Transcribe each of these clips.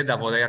de poder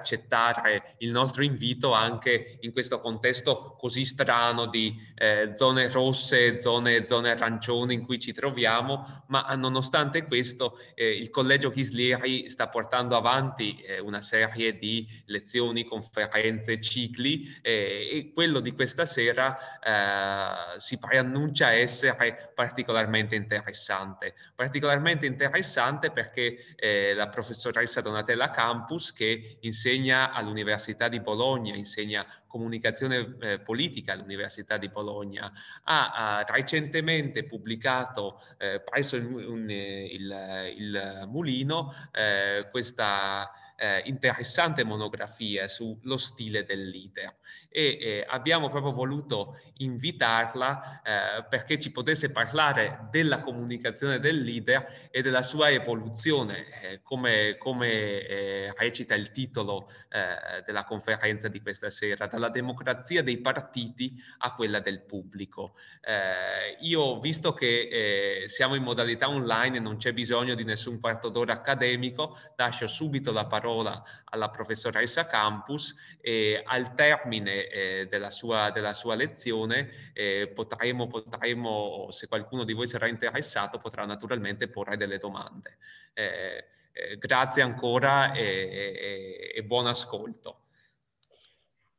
accettare il nostro invito anche in questo contesto così strano di eh, zone rosse, zone, zone arancioni in cui ci troviamo, ma nonostante questo eh, il Collegio Ghislieri sta portando avanti eh, una serie di lezioni, conferenze, cicli eh, e quello di questa sera eh, si preannuncia essere particolarmente interessante. Particolarmente interessante perché eh, la professoressa Donatella Campus che insieme insegna all'Università di Bologna, insegna comunicazione eh, politica all'Università di Bologna, ha, ha recentemente pubblicato eh, presso il, un, eh, il, il Mulino eh, questa eh, interessante monografia sullo stile del leader e eh, abbiamo proprio voluto invitarla eh, perché ci potesse parlare della comunicazione del leader e della sua evoluzione, eh, come, come eh, recita il titolo eh, della conferenza di questa sera, dalla democrazia dei partiti a quella del pubblico. Eh, io, visto che siamo in modalità online e non c'è bisogno di nessun quarto d'ora accademico, lascio subito la parola alla professoressa Campus e al termine eh, della, sua, della, sua, lezione, eh, potremo, potremo, se qualcuno di voi sarà interessato, potrà naturalmente porre delle domande. Eh, eh, grazie ancora e, e, e buon ascolto.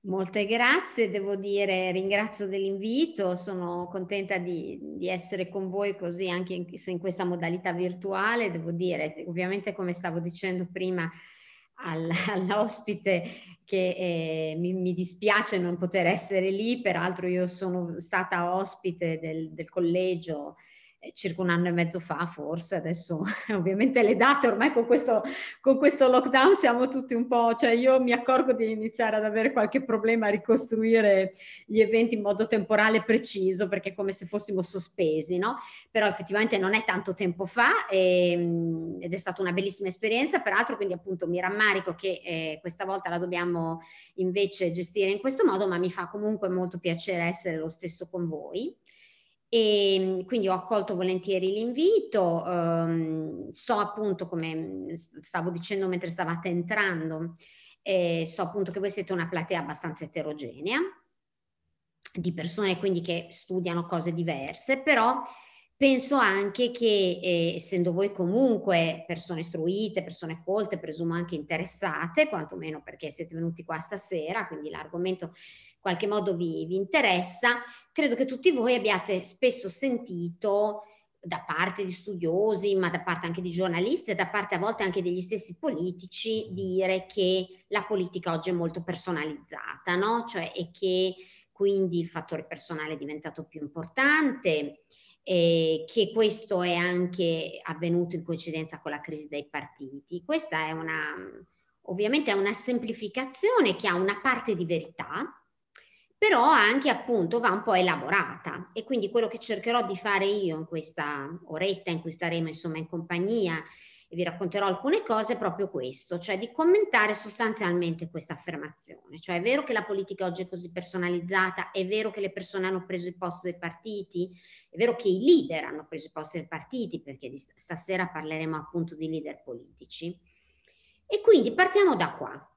Molte grazie, devo dire, ringrazio dell'invito, sono contenta di, di, essere con voi così anche in, in questa modalità virtuale, devo dire, ovviamente come stavo dicendo prima, all'ospite che eh, mi, mi, dispiace non poter essere lì, peraltro io sono stata ospite del, del collegio circa un anno e mezzo fa forse, adesso ovviamente le date ormai con questo, con questo lockdown siamo tutti un po', cioè io mi accorgo di iniziare ad avere qualche problema a ricostruire gli eventi in modo temporale preciso perché è come se fossimo sospesi, no? Però effettivamente non è tanto tempo fa e, ehm, ed è stata una bellissima esperienza, peraltro quindi appunto mi rammarico che eh, questa volta la dobbiamo invece gestire in questo modo, ma mi fa comunque molto piacere essere lo stesso con voi. E quindi ho accolto volentieri l'invito, ehm, so appunto come mm, stavo dicendo mentre stavate entrando, eh, so appunto che voi siete una platea abbastanza eterogenea di persone quindi che studiano cose diverse, però penso anche che eh, essendo voi comunque persone istruite, persone colte, presumo anche interessate, quantomeno perché siete venuti qua stasera, quindi l'argomento in qualche modo vi, vi interessa, credo che tutti voi abbiate spesso sentito da parte di studiosi, ma da parte anche di giornalisti e da parte a volte anche degli stessi politici dire che la politica oggi è molto personalizzata, no? Cioè e che quindi il fattore personale è diventato più importante, eh, che questo è anche avvenuto in coincidenza con la crisi dei partiti. Questa è una, ovviamente è una semplificazione che ha una parte di verità, però anche appunto va un po' elaborata e quindi quello che cercherò di fare io in questa oretta in cui staremo insomma in compagnia e vi racconterò alcune cose è proprio questo, cioè di commentare sostanzialmente questa affermazione, cioè è vero che la politica oggi è così personalizzata, è vero che le persone hanno preso il posto dei partiti, è vero che i leader hanno preso il posto dei partiti perché stasera parleremo appunto di leader politici. E quindi partiamo da qua,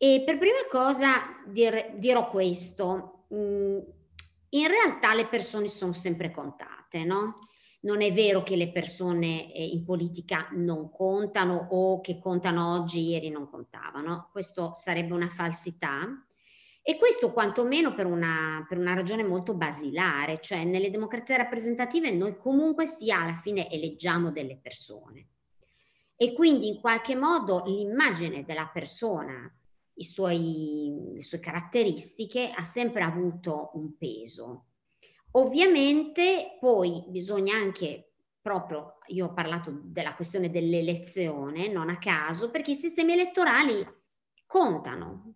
e per prima cosa dir, dirò questo, mm, in realtà le persone sono sempre contate, no? Non è vero che le persone eh, in politica non contano o che contano oggi, ieri non contavano, questo sarebbe una falsità. E questo quantomeno per una, per una ragione molto basilare, cioè nelle democrazie rappresentative noi comunque sia alla fine eleggiamo delle persone. E quindi in qualche modo l'immagine della persona suoi, le sue caratteristiche, ha sempre avuto un peso. Ovviamente poi bisogna anche proprio, io ho parlato della questione dell'elezione, non a caso, perché i sistemi elettorali contano.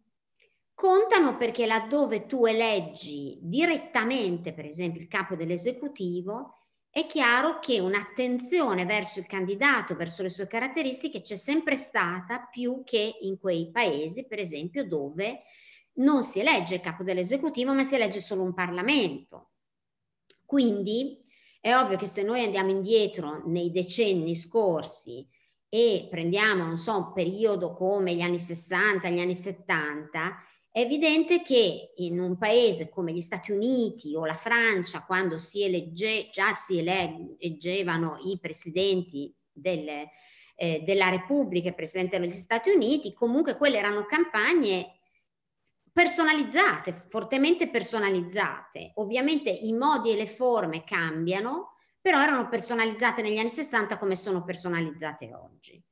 Contano perché laddove tu eleggi direttamente, per esempio, il capo dell'esecutivo, è chiaro che un'attenzione verso il candidato, verso le sue caratteristiche c'è sempre stata più che in quei paesi, per esempio, dove non si elegge il capo dell'esecutivo, ma si elegge solo un Parlamento. Quindi è ovvio che se noi andiamo indietro nei decenni scorsi e prendiamo, non so, un periodo come gli anni 60, gli anni 70, è evidente che in un paese come gli Stati Uniti o la Francia, quando si elegge, già si eleggevano i presidenti delle, eh, della Repubblica e presidente degli Stati Uniti, comunque quelle erano campagne personalizzate, fortemente personalizzate. Ovviamente i modi e le forme cambiano, però erano personalizzate negli anni 60 come sono personalizzate oggi.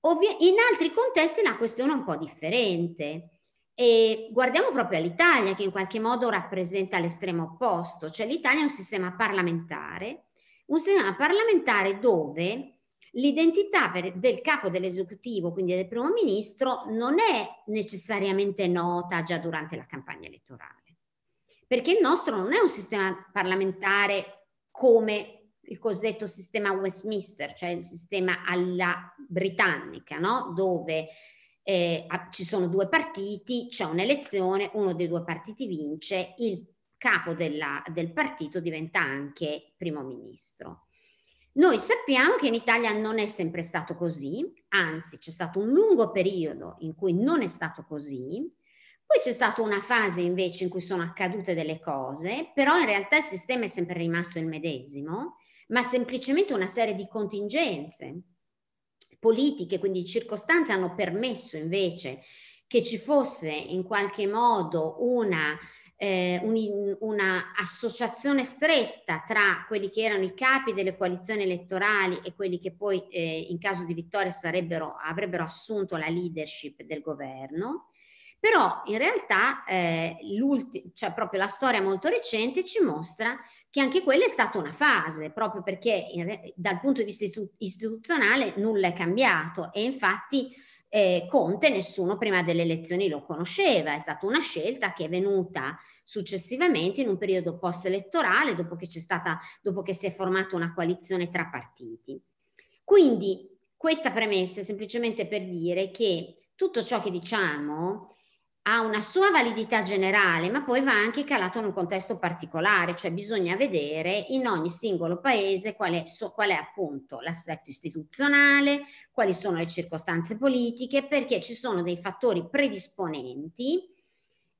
Ovvia- in altri contesti è una questione un po' differente. E guardiamo proprio all'Italia che in qualche modo rappresenta l'estremo opposto, cioè l'Italia è un sistema parlamentare, un sistema parlamentare dove l'identità del capo dell'esecutivo, quindi del primo ministro, non è necessariamente nota già durante la campagna elettorale, perché il nostro non è un sistema parlamentare come il cosiddetto sistema Westminster, cioè il sistema alla britannica, no? dove eh, ci sono due partiti, c'è un'elezione, uno dei due partiti vince, il capo della, del partito diventa anche primo ministro. Noi sappiamo che in Italia non è sempre stato così, anzi c'è stato un lungo periodo in cui non è stato così, poi c'è stata una fase invece in cui sono accadute delle cose, però in realtà il sistema è sempre rimasto il medesimo, ma semplicemente una serie di contingenze politiche, quindi circostanze, hanno permesso invece che ci fosse in qualche modo una, eh, un, una associazione stretta tra quelli che erano i capi delle coalizioni elettorali e quelli che poi eh, in caso di vittoria avrebbero assunto la leadership del governo. Però in realtà eh, cioè proprio la storia molto recente ci mostra che anche quella è stata una fase, proprio perché in, dal punto di vista istituzionale nulla è cambiato e infatti eh, Conte nessuno prima delle elezioni lo conosceva, è stata una scelta che è venuta successivamente in un periodo post-elettorale, dopo che, stata, dopo che si è formata una coalizione tra partiti. Quindi questa premessa è semplicemente per dire che tutto ciò che diciamo ha una sua validità generale, ma poi va anche calato in un contesto particolare, cioè bisogna vedere in ogni singolo paese qual è, so, qual è appunto l'assetto istituzionale, quali sono le circostanze politiche, perché ci sono dei fattori predisponenti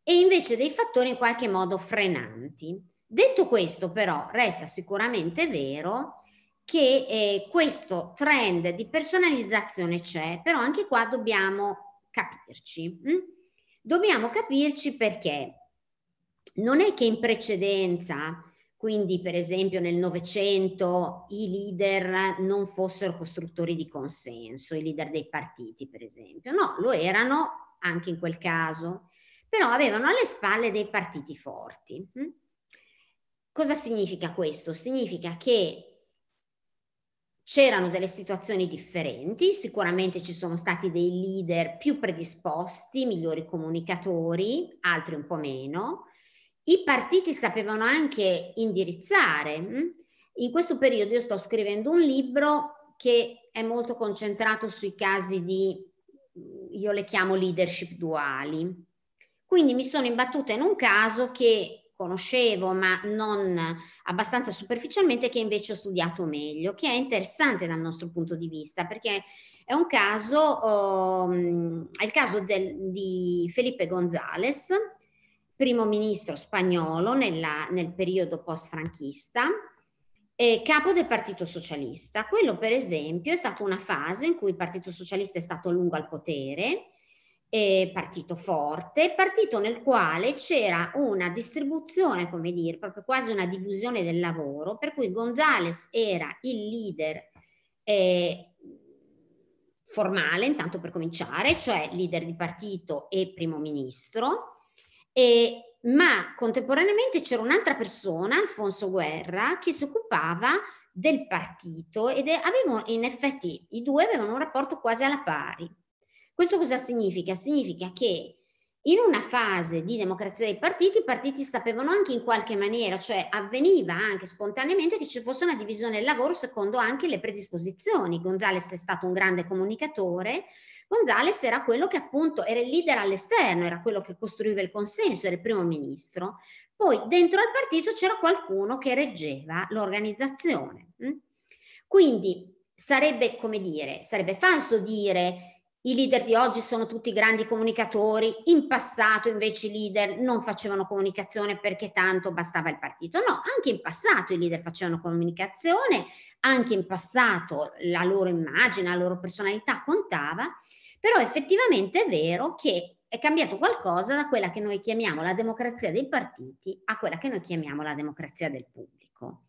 e invece dei fattori in qualche modo frenanti. Detto questo però resta sicuramente vero che eh, questo trend di personalizzazione c'è, però anche qua dobbiamo capirci. Hm? Dobbiamo capirci perché non è che in precedenza, quindi per esempio nel Novecento, i leader non fossero costruttori di consenso, i leader dei partiti per esempio, no, lo erano anche in quel caso, però avevano alle spalle dei partiti forti. Hm? Cosa significa questo? Significa che c'erano delle situazioni differenti, sicuramente ci sono stati dei leader più predisposti, migliori comunicatori, altri un po' meno. I partiti sapevano anche indirizzare. Mm? In questo periodo io sto scrivendo un libro che è molto concentrato sui casi di, io le chiamo leadership duali. Quindi mi sono imbattuta in un caso che conoscevo ma non abbastanza superficialmente che invece ho studiato meglio, che è interessante dal nostro punto di vista perché è un caso, um, è il caso del, di Felipe González, primo ministro spagnolo nella, nel periodo post-franchista, E capo del Partito Socialista. Quello, per esempio, è stata una fase in cui il Partito Socialista è stato a lungo al potere eh, partito forte, partito nel quale c'era una distribuzione, come dire, proprio quasi una divisione del lavoro, per cui Gonzales era il leader eh, formale, intanto per cominciare, cioè leader di partito e primo ministro, e, ma contemporaneamente c'era un'altra persona, Alfonso Guerra, che si occupava del partito ed avevano, in effetti i due avevano un rapporto quasi alla pari. Questo cosa significa? Significa che in una fase di democrazia dei partiti, i partiti sapevano anche in qualche maniera, cioè avveniva anche spontaneamente che ci fosse una divisione del lavoro secondo anche le predisposizioni. Gonzales è stato un grande comunicatore, Gonzales era quello che appunto era il leader all'esterno, era quello che costruiva il consenso, era il primo ministro. Poi dentro al partito c'era qualcuno che reggeva l'organizzazione. Mm? Quindi sarebbe, come dire, sarebbe falso dire i leader di oggi sono tutti grandi comunicatori, in passato invece i leader non facevano comunicazione perché tanto bastava il partito. No, anche in passato i leader facevano comunicazione, anche in passato la loro immagine, la loro personalità contava, però effettivamente è vero che è cambiato qualcosa da quella che noi chiamiamo la democrazia dei partiti a quella che noi chiamiamo la democrazia del pubblico.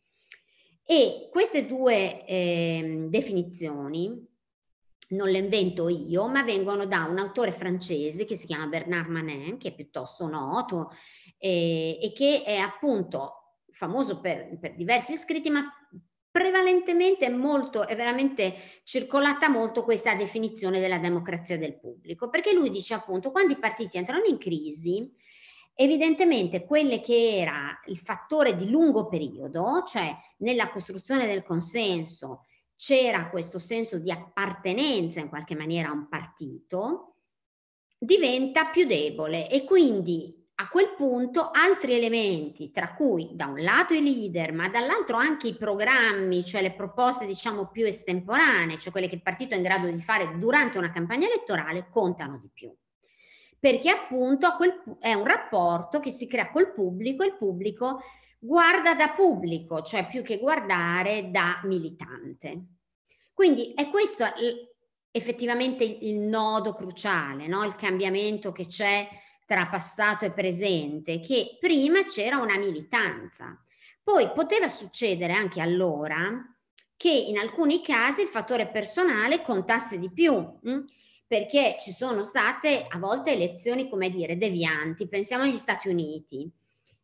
E queste due eh, definizioni non le invento io, ma vengono da un autore francese che si chiama Bernard Manin, che è piuttosto noto eh, e che è appunto famoso per, per diversi scritti, ma prevalentemente è molto, è veramente circolata molto questa definizione della democrazia del pubblico, perché lui dice appunto quando i partiti entrano in crisi, evidentemente quelle che era il fattore di lungo periodo, cioè nella costruzione del consenso, c'era questo senso di appartenenza in qualche maniera a un partito, diventa più debole e quindi a quel punto altri elementi, tra cui da un lato i leader, ma dall'altro anche i programmi, cioè le proposte diciamo più estemporanee, cioè quelle che il partito è in grado di fare durante una campagna elettorale, contano di più. Perché appunto è un rapporto che si crea col pubblico e il pubblico guarda da pubblico, cioè più che guardare da militante. Quindi è questo effettivamente il nodo cruciale, no? il cambiamento che c'è tra passato e presente, che prima c'era una militanza. Poi poteva succedere anche allora che in alcuni casi il fattore personale contasse di più, mh? Mm? perché ci sono state a volte elezioni, come dire, devianti. Pensiamo agli Stati Uniti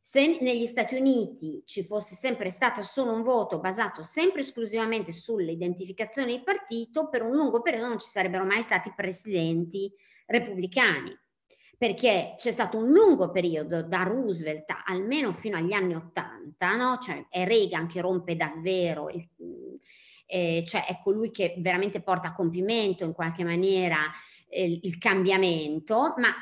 se negli Stati Uniti ci fosse sempre stato solo un voto basato sempre esclusivamente sull'identificazione di partito, per un lungo periodo non ci sarebbero mai stati presidenti repubblicani, perché c'è stato un lungo periodo da Roosevelt almeno fino agli anni Ottanta, no? cioè è Reagan che rompe davvero, il, eh, cioè è colui ecco, che veramente porta a compimento in qualche maniera eh, il cambiamento, ma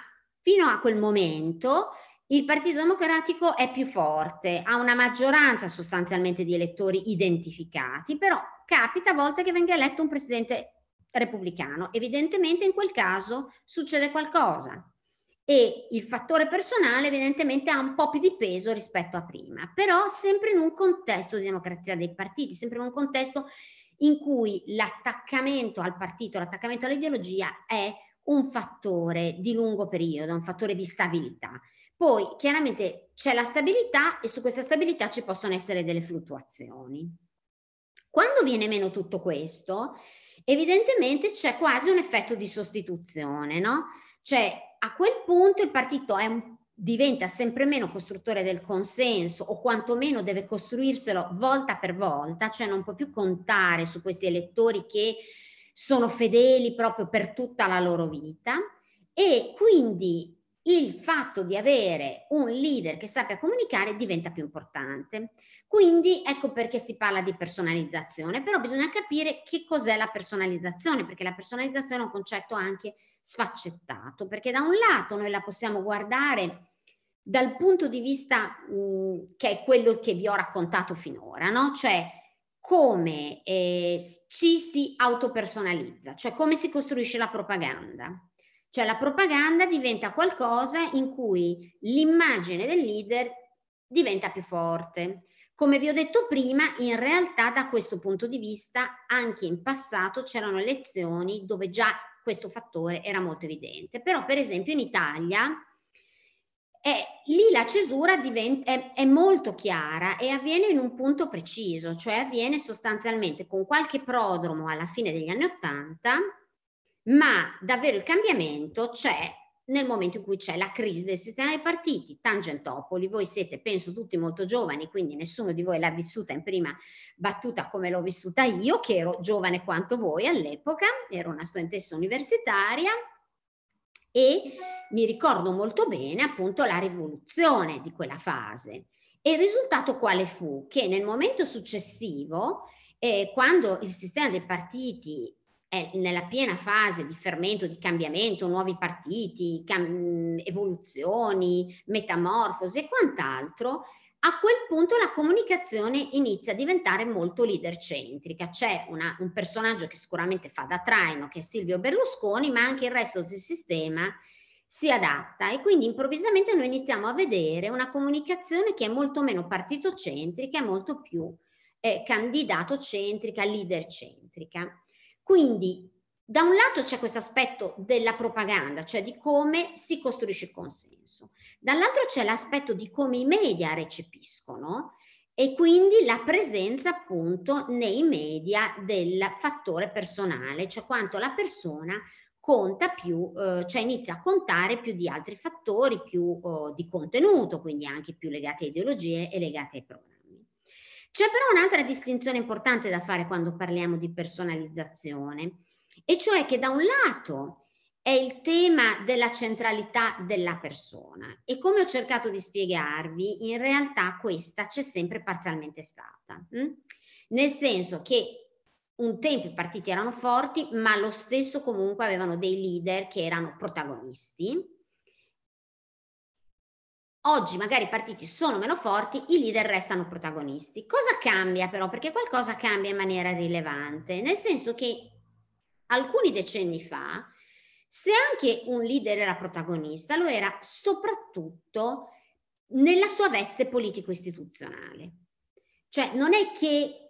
fino a quel momento il Partito Democratico è più forte, ha una maggioranza sostanzialmente di elettori identificati, però capita a volte che venga eletto un presidente repubblicano. Evidentemente in quel caso succede qualcosa e il fattore personale evidentemente ha un po' più di peso rispetto a prima, però sempre in un contesto di democrazia dei partiti, sempre in un contesto in cui l'attaccamento al partito, l'attaccamento all'ideologia è un fattore di lungo periodo, un fattore di stabilità. Poi chiaramente c'è la stabilità e su questa stabilità ci possono essere delle fluttuazioni. Quando viene meno tutto questo, evidentemente c'è quasi un effetto di sostituzione, no? Cioè a quel punto il partito un, diventa sempre meno costruttore del consenso o quantomeno deve costruirselo volta per volta, cioè non può più contare su questi elettori che sono fedeli proprio per tutta la loro vita e quindi il fatto di avere un leader che sappia comunicare diventa più importante. Quindi ecco perché si parla di personalizzazione, però bisogna capire che cos'è la personalizzazione, perché la personalizzazione è un concetto anche sfaccettato, perché da un lato noi la possiamo guardare dal punto di vista mh, mm, che è quello che vi ho raccontato finora, no? cioè come eh, ci si autopersonalizza, cioè come si costruisce la propaganda cioè la propaganda diventa qualcosa in cui l'immagine del leader diventa più forte. Come vi ho detto prima, in realtà da questo punto di vista anche in passato c'erano elezioni dove già questo fattore era molto evidente. Però per esempio in Italia eh, lì la cesura diventa, è, è molto chiara e avviene in un punto preciso, cioè avviene sostanzialmente con qualche prodromo alla fine degli anni Ottanta ma davvero il cambiamento c'è nel momento in cui c'è la crisi del sistema dei partiti, Tangentopoli, voi siete penso tutti molto giovani, quindi nessuno di voi l'ha vissuta in prima battuta come l'ho vissuta io, che ero giovane quanto voi all'epoca, ero una studentessa universitaria e mi ricordo molto bene appunto la rivoluzione di quella fase. E il risultato quale fu? Che nel momento successivo, eh, quando il sistema dei partiti è nella piena fase di fermento, di cambiamento, nuovi partiti, cam- mhmm, evoluzioni, metamorfosi e quant'altro, a quel punto la comunicazione inizia a diventare molto leader centrica. C'è una, un personaggio che sicuramente fa da traino, che è Silvio Berlusconi, ma anche il resto del sistema si adatta e quindi improvvisamente noi iniziamo a vedere una comunicazione che è molto meno partitocentrica e molto più eh, candidato centrica, leader centrica. Quindi, da un lato c'è questo aspetto della propaganda, cioè di come si costruisce il consenso, dall'altro c'è l'aspetto di come i media recepiscono e quindi la presenza appunto nei media del fattore personale, cioè quanto la persona conta più, eh, cioè inizia a contare più di altri fattori, più eh, di contenuto, quindi anche più legati a ideologie e legati ai problemi. C'è però un'altra distinzione importante da fare quando parliamo di personalizzazione, e cioè che da un lato è il tema della centralità della persona e come ho cercato di spiegarvi, in realtà questa c'è sempre parzialmente stata, mh? Hm? nel senso che un tempo i partiti erano forti, ma lo stesso comunque avevano dei leader che erano protagonisti Oggi magari i partiti sono meno forti, i leader restano protagonisti. Cosa cambia però? Perché qualcosa cambia in maniera rilevante, nel senso che alcuni decenni fa, se anche un leader era protagonista, lo era soprattutto nella sua veste politico-istituzionale. Cioè non è che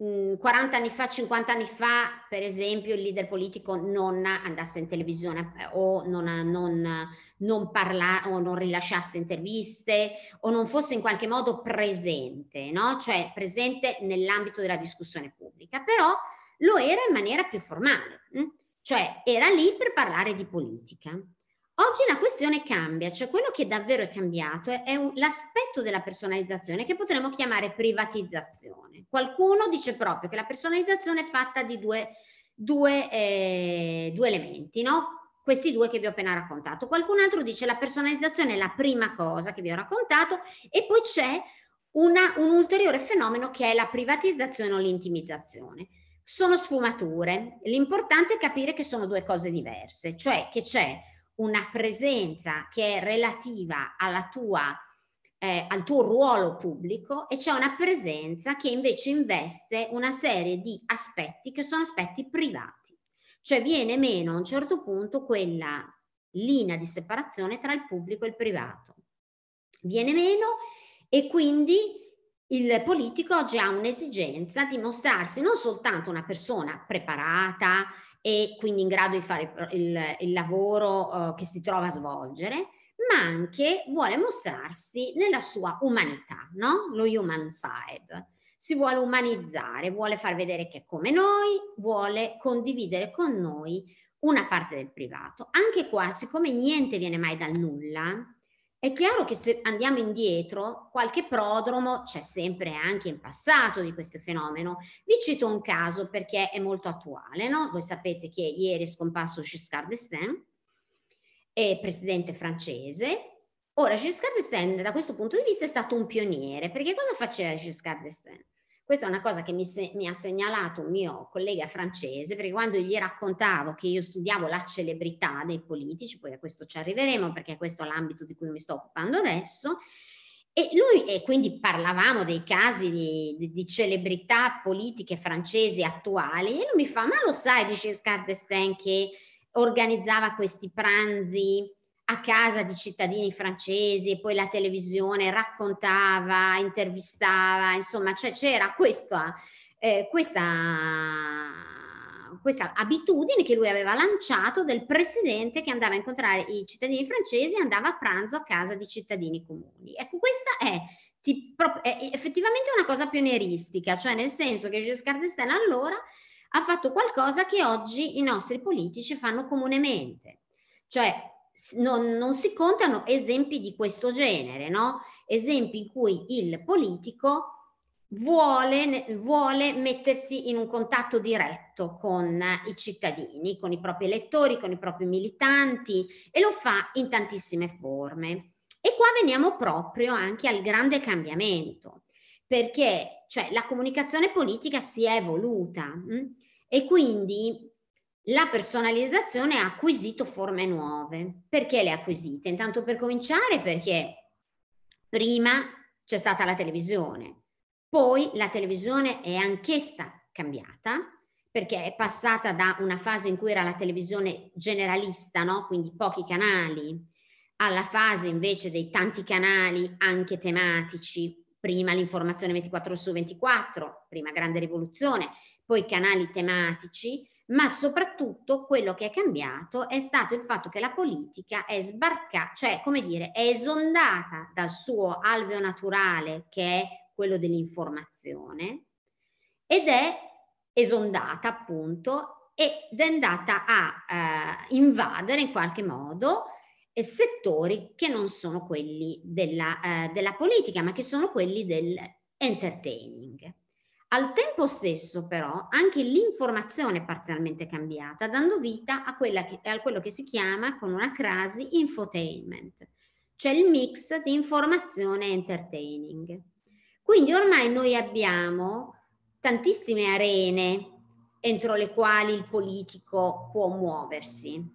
40 mm, anni fa, 50 anni fa, per esempio, il leader politico non andasse in televisione eh, o non, non, non, parla, o non rilasciasse interviste o non fosse in qualche modo presente, no? cioè presente nell'ambito della discussione pubblica, però lo era in maniera più formale, mm? cioè era lì per parlare di politica. Oggi la questione cambia, cioè quello che davvero è cambiato è, un, l'aspetto della personalizzazione che potremmo chiamare privatizzazione. Qualcuno dice proprio che la personalizzazione è fatta di due, due, eh, due elementi, no? questi due che vi ho appena raccontato. Qualcun altro dice che la personalizzazione è la prima cosa che vi ho raccontato e poi c'è una, un ulteriore fenomeno che è la privatizzazione o l'intimizzazione. Sono sfumature, l'importante è capire che sono due cose diverse, cioè che c'è una presenza che è relativa alla tua, eh, al tuo ruolo pubblico e c'è una presenza che invece investe una serie di aspetti che sono aspetti privati. Cioè viene meno a un certo punto quella linea di separazione tra il pubblico e il privato. Viene meno e quindi il politico oggi ha un'esigenza di mostrarsi non soltanto una persona preparata, e quindi in grado di fare il, il lavoro eh, che si trova a svolgere, ma anche vuole mostrarsi nella sua umanità, no? lo human side. Si vuole umanizzare, vuole far vedere che è come noi, vuole condividere con noi una parte del privato. Anche qua, siccome niente viene mai dal nulla, è chiaro che se andiamo indietro, qualche prodromo c'è sempre anche in passato di questo fenomeno. Vi cito un caso perché è molto attuale, no? Voi sapete che ieri è scomparso Giscard d'Estaing, presidente francese. Ora, Giscard d'Estaing da questo punto di vista è stato un pioniere, perché cosa faceva Giscard d'Estaing? Questa è una cosa che mi, se- mi ha segnalato un mio collega francese, perché quando gli raccontavo che io studiavo la celebrità dei politici, poi a questo ci arriveremo perché questo è l'ambito di cui mi sto occupando adesso, e lui, e quindi parlavamo dei casi di, di, di, celebrità politiche francesi attuali, e lui mi fa: Ma lo sai, dice Scar Destin, che organizzava questi pranzi a casa di cittadini francesi, e poi la televisione raccontava, intervistava, insomma, cioè c'era questa, eh, eh, questa, questa, abitudine che lui aveva lanciato del presidente che andava a incontrare i cittadini francesi e andava a pranzo a casa di cittadini comuni. Ecco, questa è, è effettivamente una cosa pionieristica, cioè nel senso che Giscard d'Estaing allora ha fatto qualcosa che oggi i nostri politici fanno comunemente, cioè non, non si contano esempi di questo genere, no? Esempi in cui il politico Vuole, vuole, mettersi in un contatto diretto con i cittadini, con i propri elettori, con i propri militanti e lo fa in tantissime forme. E qua veniamo proprio anche al grande cambiamento, perché cioè, la comunicazione politica si è evoluta mh? Mm? e quindi la personalizzazione ha acquisito forme nuove. Perché le ha acquisite? Intanto per cominciare perché prima c'è stata la televisione, poi la televisione è anch'essa cambiata perché è passata da una fase in cui era la televisione generalista, no? quindi pochi canali, alla fase invece dei tanti canali anche tematici, prima l'informazione 24 su 24, prima grande rivoluzione, poi canali tematici ma soprattutto quello che è cambiato è stato il fatto che la politica è sbarcata, cioè come dire, è esondata dal suo alveo naturale che è quello dell'informazione ed è esondata appunto ed è andata a eh, invadere in qualche modo eh, settori che non sono quelli della, eh, della politica ma che sono quelli dell'entertaining. Al tempo stesso, però, anche l'informazione è parzialmente cambiata, dando vita a, che, a quello che si chiama, con una crasi, infotainment, cioè il mix di informazione e entertaining. Quindi ormai noi abbiamo tantissime arene entro le quali il politico può muoversi.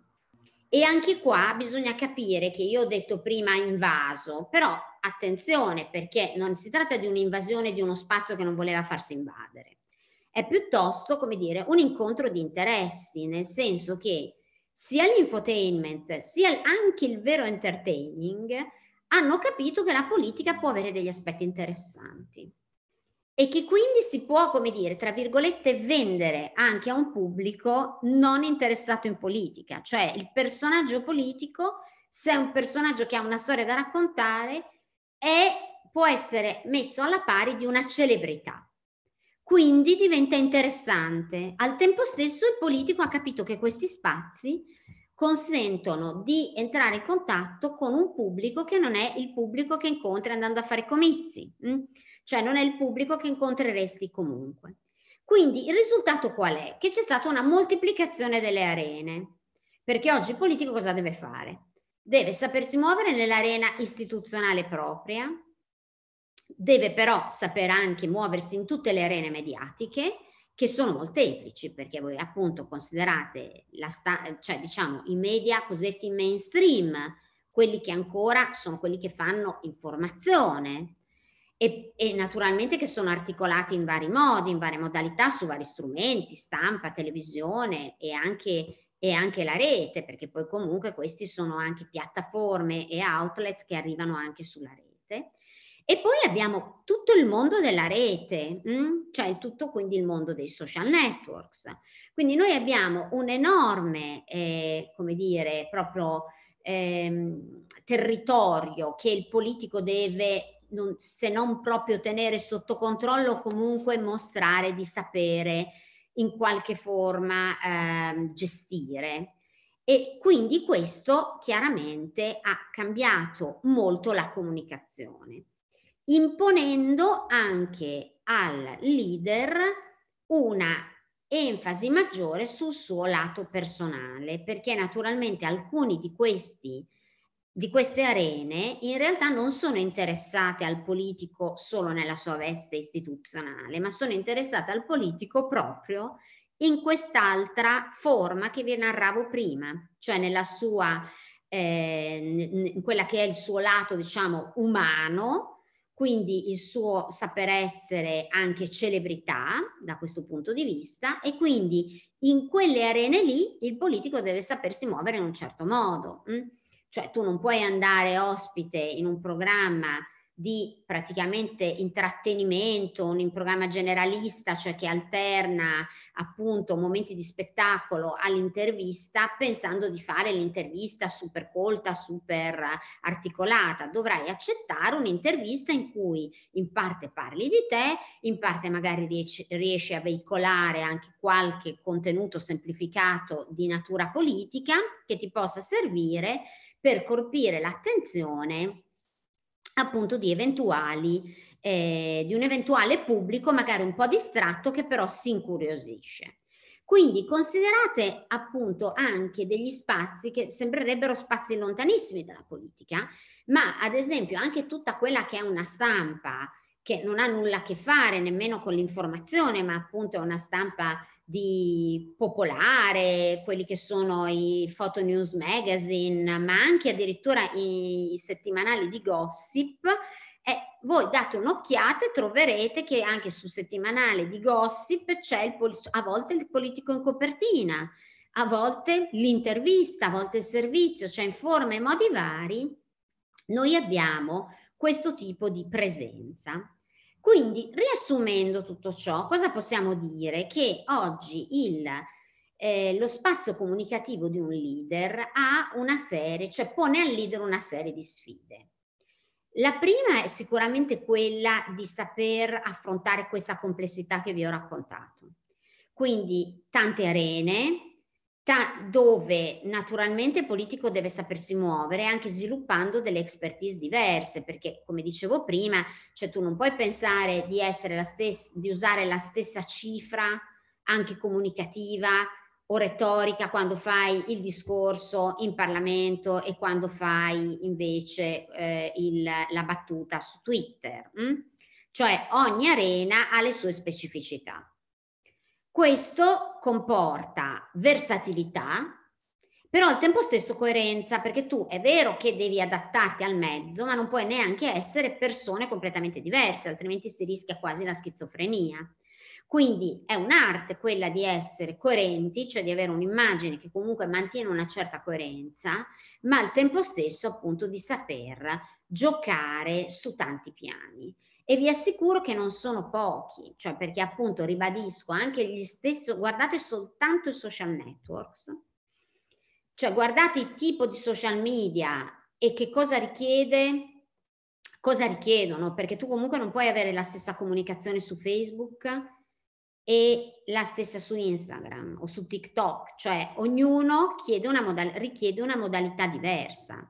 E anche qua bisogna capire che io ho detto prima invaso, però attenzione perché non si tratta di un'invasione di uno spazio che non voleva farsi invadere, è piuttosto, come dire, un incontro di interessi, nel senso che sia l'infotainment sia anche il vero entertaining hanno capito che la politica può avere degli aspetti interessanti e che quindi si può, come dire, tra virgolette, vendere anche a un pubblico non interessato in politica, cioè il personaggio politico, se è un personaggio che ha una storia da raccontare, e può essere messo alla pari di una celebrità. Quindi diventa interessante. Al tempo stesso il politico ha capito che questi spazi consentono di entrare in contatto con un pubblico che non è il pubblico che incontri andando a fare comizi, mm? cioè non è il pubblico che incontreresti comunque. Quindi il risultato qual è? Che c'è stata una moltiplicazione delle arene, perché oggi il politico cosa deve fare? deve sapersi muovere nell'arena istituzionale propria, deve però saper anche muoversi in tutte le arene mediatiche che sono molteplici perché voi appunto considerate la sta- cioè diciamo i media cosiddetti mainstream quelli che ancora sono quelli che fanno informazione e, e naturalmente che sono articolati in vari modi, in varie modalità, su vari strumenti, stampa, televisione e anche e anche la rete, perché poi comunque questi sono anche piattaforme e outlet che arrivano anche sulla rete. E poi abbiamo tutto il mondo della rete, mm? cioè tutto quindi il mondo dei social networks. Quindi noi abbiamo un enorme, eh, come dire, proprio ehm, territorio che il politico deve, non, se non proprio tenere sotto controllo, comunque mostrare di sapere in qualche forma eh, gestire. E quindi questo chiaramente ha cambiato molto la comunicazione, imponendo anche al leader una enfasi maggiore sul suo lato personale, perché naturalmente alcuni di questi di queste arene in realtà non sono interessate al politico solo nella sua veste istituzionale, ma sono interessate al politico proprio in quest'altra forma che vi narravo prima, cioè nella sua, eh, quella che è il suo lato, diciamo, umano, quindi il suo saper essere anche celebrità da questo punto di vista e quindi in quelle arene lì il politico deve sapersi muovere in un certo modo. Mh? Mm? Cioè tu non puoi andare ospite in un programma di praticamente intrattenimento, un programma generalista, cioè che alterna appunto momenti di spettacolo all'intervista, pensando di fare l'intervista super colta, super articolata. Dovrai accettare un'intervista in cui in parte parli di te, in parte magari riesci, riesci a veicolare anche qualche contenuto semplificato di natura politica che ti possa servire per colpire l'attenzione appunto di eventuali, eh, di un eventuale pubblico magari un po' distratto che però si incuriosisce. Quindi considerate appunto anche degli spazi che sembrerebbero spazi lontanissimi dalla politica, ma ad esempio anche tutta quella che è una stampa che non ha nulla a che fare nemmeno con l'informazione, ma appunto è una stampa di popolare, quelli che sono i Photo News Magazine, ma anche addirittura i, settimanali di gossip, e voi date un'occhiata e troverete che anche su settimanale di gossip c'è il, a volte il politico in copertina, a volte l'intervista, a volte il servizio, cioè in forme e modi vari, noi abbiamo questo tipo di presenza. Quindi, riassumendo tutto ciò, cosa possiamo dire? Che oggi il, eh, lo spazio comunicativo di un leader ha una serie, cioè pone al leader una serie di sfide. La prima è sicuramente quella di saper affrontare questa complessità che vi ho raccontato. Quindi tante arene, dove naturalmente il politico deve sapersi muovere anche sviluppando delle expertise diverse, perché come dicevo prima, cioè tu non puoi pensare di, stessa, di usare la stessa cifra anche comunicativa o retorica quando fai il discorso in Parlamento e quando fai invece eh, il, la battuta su Twitter. Hm? Cioè ogni arena ha le sue specificità. Questo comporta versatilità, però al tempo stesso coerenza, perché tu è vero che devi adattarti al mezzo, ma non puoi neanche essere persone completamente diverse, altrimenti si rischia quasi la schizofrenia. Quindi è un'arte quella di essere coerenti, cioè di avere un'immagine che comunque mantiene una certa coerenza, ma al tempo stesso appunto di saper giocare su tanti piani e vi assicuro che non sono pochi, cioè perché appunto ribadisco anche gli stessi, guardate soltanto i social networks, cioè guardate il tipo di social media e che cosa richiede, cosa richiedono, perché tu comunque non puoi avere la stessa comunicazione su Facebook e la stessa su Instagram o su TikTok, cioè ognuno una modal- richiede una modalità diversa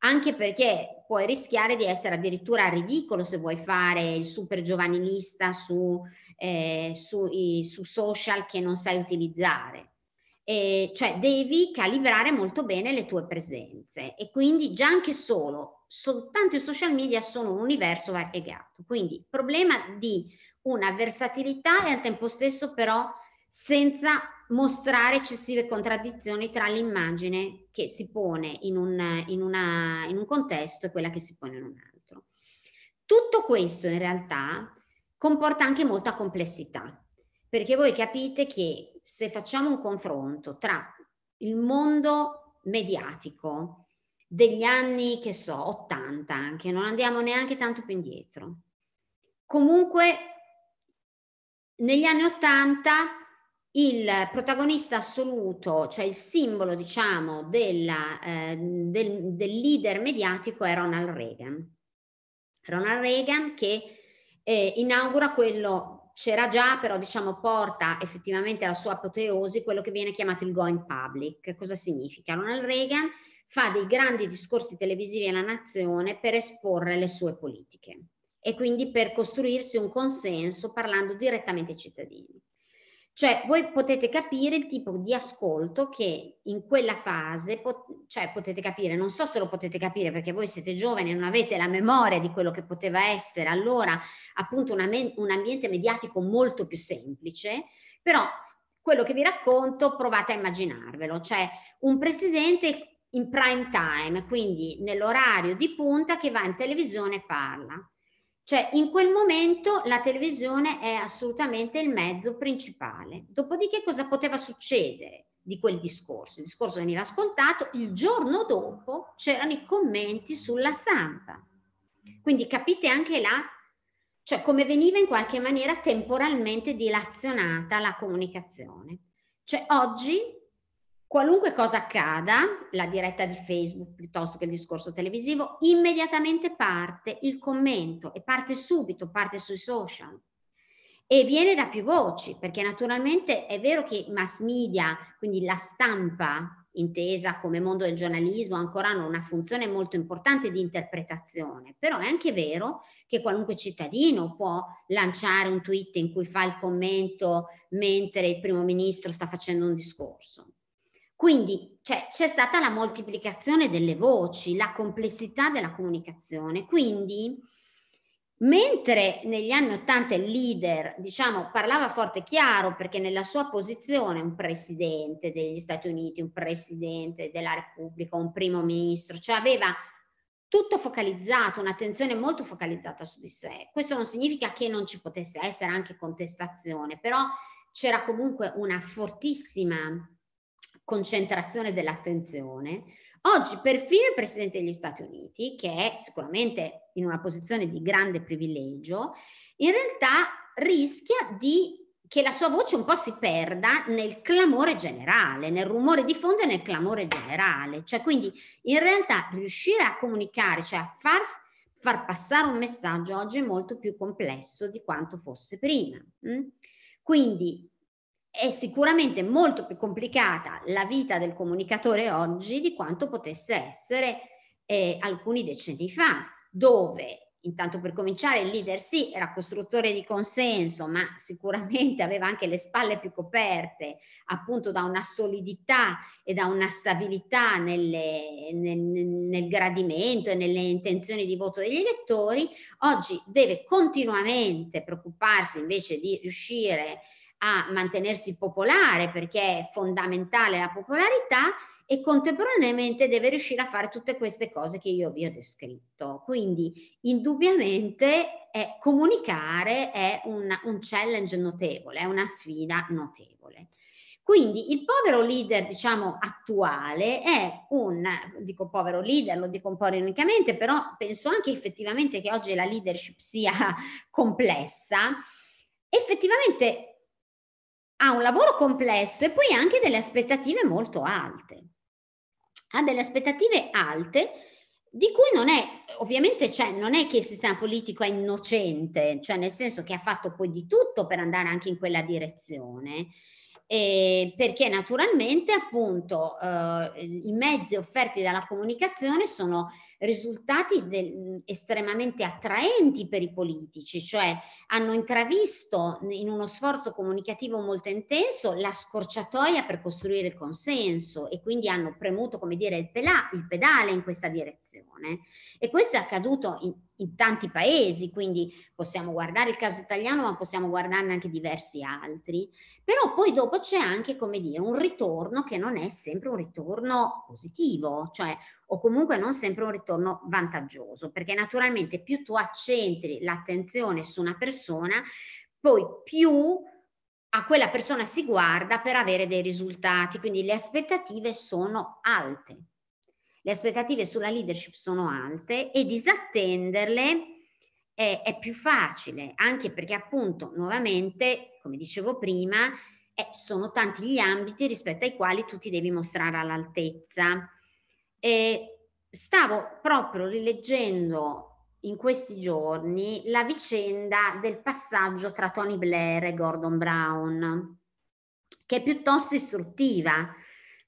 anche perché puoi rischiare di essere addirittura ridicolo se vuoi fare il super giovanilista su, eh, su, i, su social che non sai utilizzare. E cioè devi calibrare molto bene le tue presenze e quindi già anche solo, soltanto i social media sono un universo variegato. Quindi problema di una versatilità e al tempo stesso però senza mostrare eccessive contraddizioni tra l'immagine che si pone in un, in una, in un contesto e quella che si pone in un altro. Tutto questo in realtà comporta anche molta complessità, perché voi capite che se facciamo un confronto tra il mondo mediatico degli anni, che so, 80 anche, non andiamo neanche tanto più indietro. Comunque, negli anni 80 il protagonista assoluto, cioè il simbolo, diciamo, della, eh, del, del, leader mediatico è Ronald Reagan. Ronald Reagan che eh, inaugura quello, c'era già, però diciamo porta effettivamente alla sua apoteosi quello che viene chiamato il going public. Cosa significa? Ronald Reagan fa dei grandi discorsi televisivi alla nazione per esporre le sue politiche e quindi per costruirsi un consenso parlando direttamente ai cittadini. Cioè, voi potete capire il tipo di ascolto che in quella fase, pot- cioè potete capire, non so se lo potete capire perché voi siete giovani e non avete la memoria di quello che poteva essere allora appunto me- un ambiente mediatico molto più semplice, però quello che vi racconto provate a immaginarvelo, cioè un presidente in prime time, quindi nell'orario di punta che va in televisione e parla. Cioè in quel momento la televisione è assolutamente il mezzo principale. Dopodiché cosa poteva succedere di quel discorso? Il discorso veniva ascoltato, il giorno dopo c'erano i commenti sulla stampa. Quindi capite anche là, cioè come veniva in qualche maniera temporalmente dilazionata la comunicazione. Cioè oggi Qualunque cosa accada, la diretta di Facebook piuttosto che il discorso televisivo, immediatamente parte il commento e parte subito, parte sui social e viene da più voci, perché naturalmente è vero che mass media, quindi la stampa intesa come mondo del giornalismo, ancora hanno una funzione molto importante di interpretazione, però è anche vero che qualunque cittadino può lanciare un tweet in cui fa il commento mentre il primo ministro sta facendo un discorso. Quindi cioè, c'è stata la moltiplicazione delle voci, la complessità della comunicazione. Quindi, mentre negli anni Ottanta il leader, diciamo, parlava forte e chiaro perché nella sua posizione un presidente degli Stati Uniti, un presidente della Repubblica, un primo ministro, cioè aveva tutto focalizzato, un'attenzione molto focalizzata su di sé. Questo non significa che non ci potesse essere anche contestazione, però c'era comunque una fortissima concentrazione dell'attenzione. Oggi perfino il Presidente degli Stati Uniti, che è sicuramente in una posizione di grande privilegio, in realtà rischia di che la sua voce un po' si perda nel clamore generale, nel rumore di fondo e nel clamore generale. Cioè, quindi in realtà riuscire a comunicare, cioè a far, far passare un messaggio oggi è molto più complesso di quanto fosse prima. Mm? Quindi è sicuramente molto più complicata la vita del comunicatore oggi di quanto potesse essere eh, alcuni decenni fa, dove intanto per cominciare il leader sì era costruttore di consenso, ma sicuramente aveva anche le spalle più coperte appunto da una solidità e da una stabilità nelle, nel, nel gradimento e nelle intenzioni di voto degli elettori, oggi deve continuamente preoccuparsi invece di riuscire a a mantenersi popolare perché è fondamentale la popolarità e contemporaneamente deve riuscire a fare tutte queste cose che io vi ho descritto. Quindi indubbiamente è, comunicare è una, un challenge notevole, è una sfida notevole. Quindi il povero leader, diciamo, attuale è un, dico povero leader, lo dico un po' ironicamente, però penso anche effettivamente che oggi la leadership sia complessa. Effettivamente ha un lavoro complesso e poi ha anche delle aspettative molto alte. Ha delle aspettative alte di cui non è, ovviamente cioè, non è che il sistema politico è innocente, cioè nel senso che ha fatto poi di tutto per andare anche in quella direzione, eh, perché naturalmente appunto eh, i mezzi offerti dalla comunicazione sono risultati del, estremamente attraenti per i politici, cioè hanno intravisto in uno sforzo comunicativo molto intenso la scorciatoia per costruire il consenso e quindi hanno premuto, come dire, il, pela, il pedale in questa direzione. E questo è accaduto in, in tanti paesi, quindi possiamo guardare il caso italiano, ma possiamo guardarne anche diversi altri. Però poi dopo c'è anche, come dire, un ritorno che non è sempre un ritorno positivo, cioè o comunque non sempre un ritorno vantaggioso, perché naturalmente più tu accentri l'attenzione su una persona, poi più a quella persona si guarda per avere dei risultati, quindi le aspettative sono alte. Le aspettative sulla leadership sono alte e disattenderle è, è più facile, anche perché appunto, nuovamente, come dicevo prima, eh, sono tanti gli ambiti rispetto ai quali tu ti devi mostrare all'altezza e stavo proprio rileggendo in questi giorni la vicenda del passaggio tra Tony Blair e Gordon Brown, che è piuttosto istruttiva,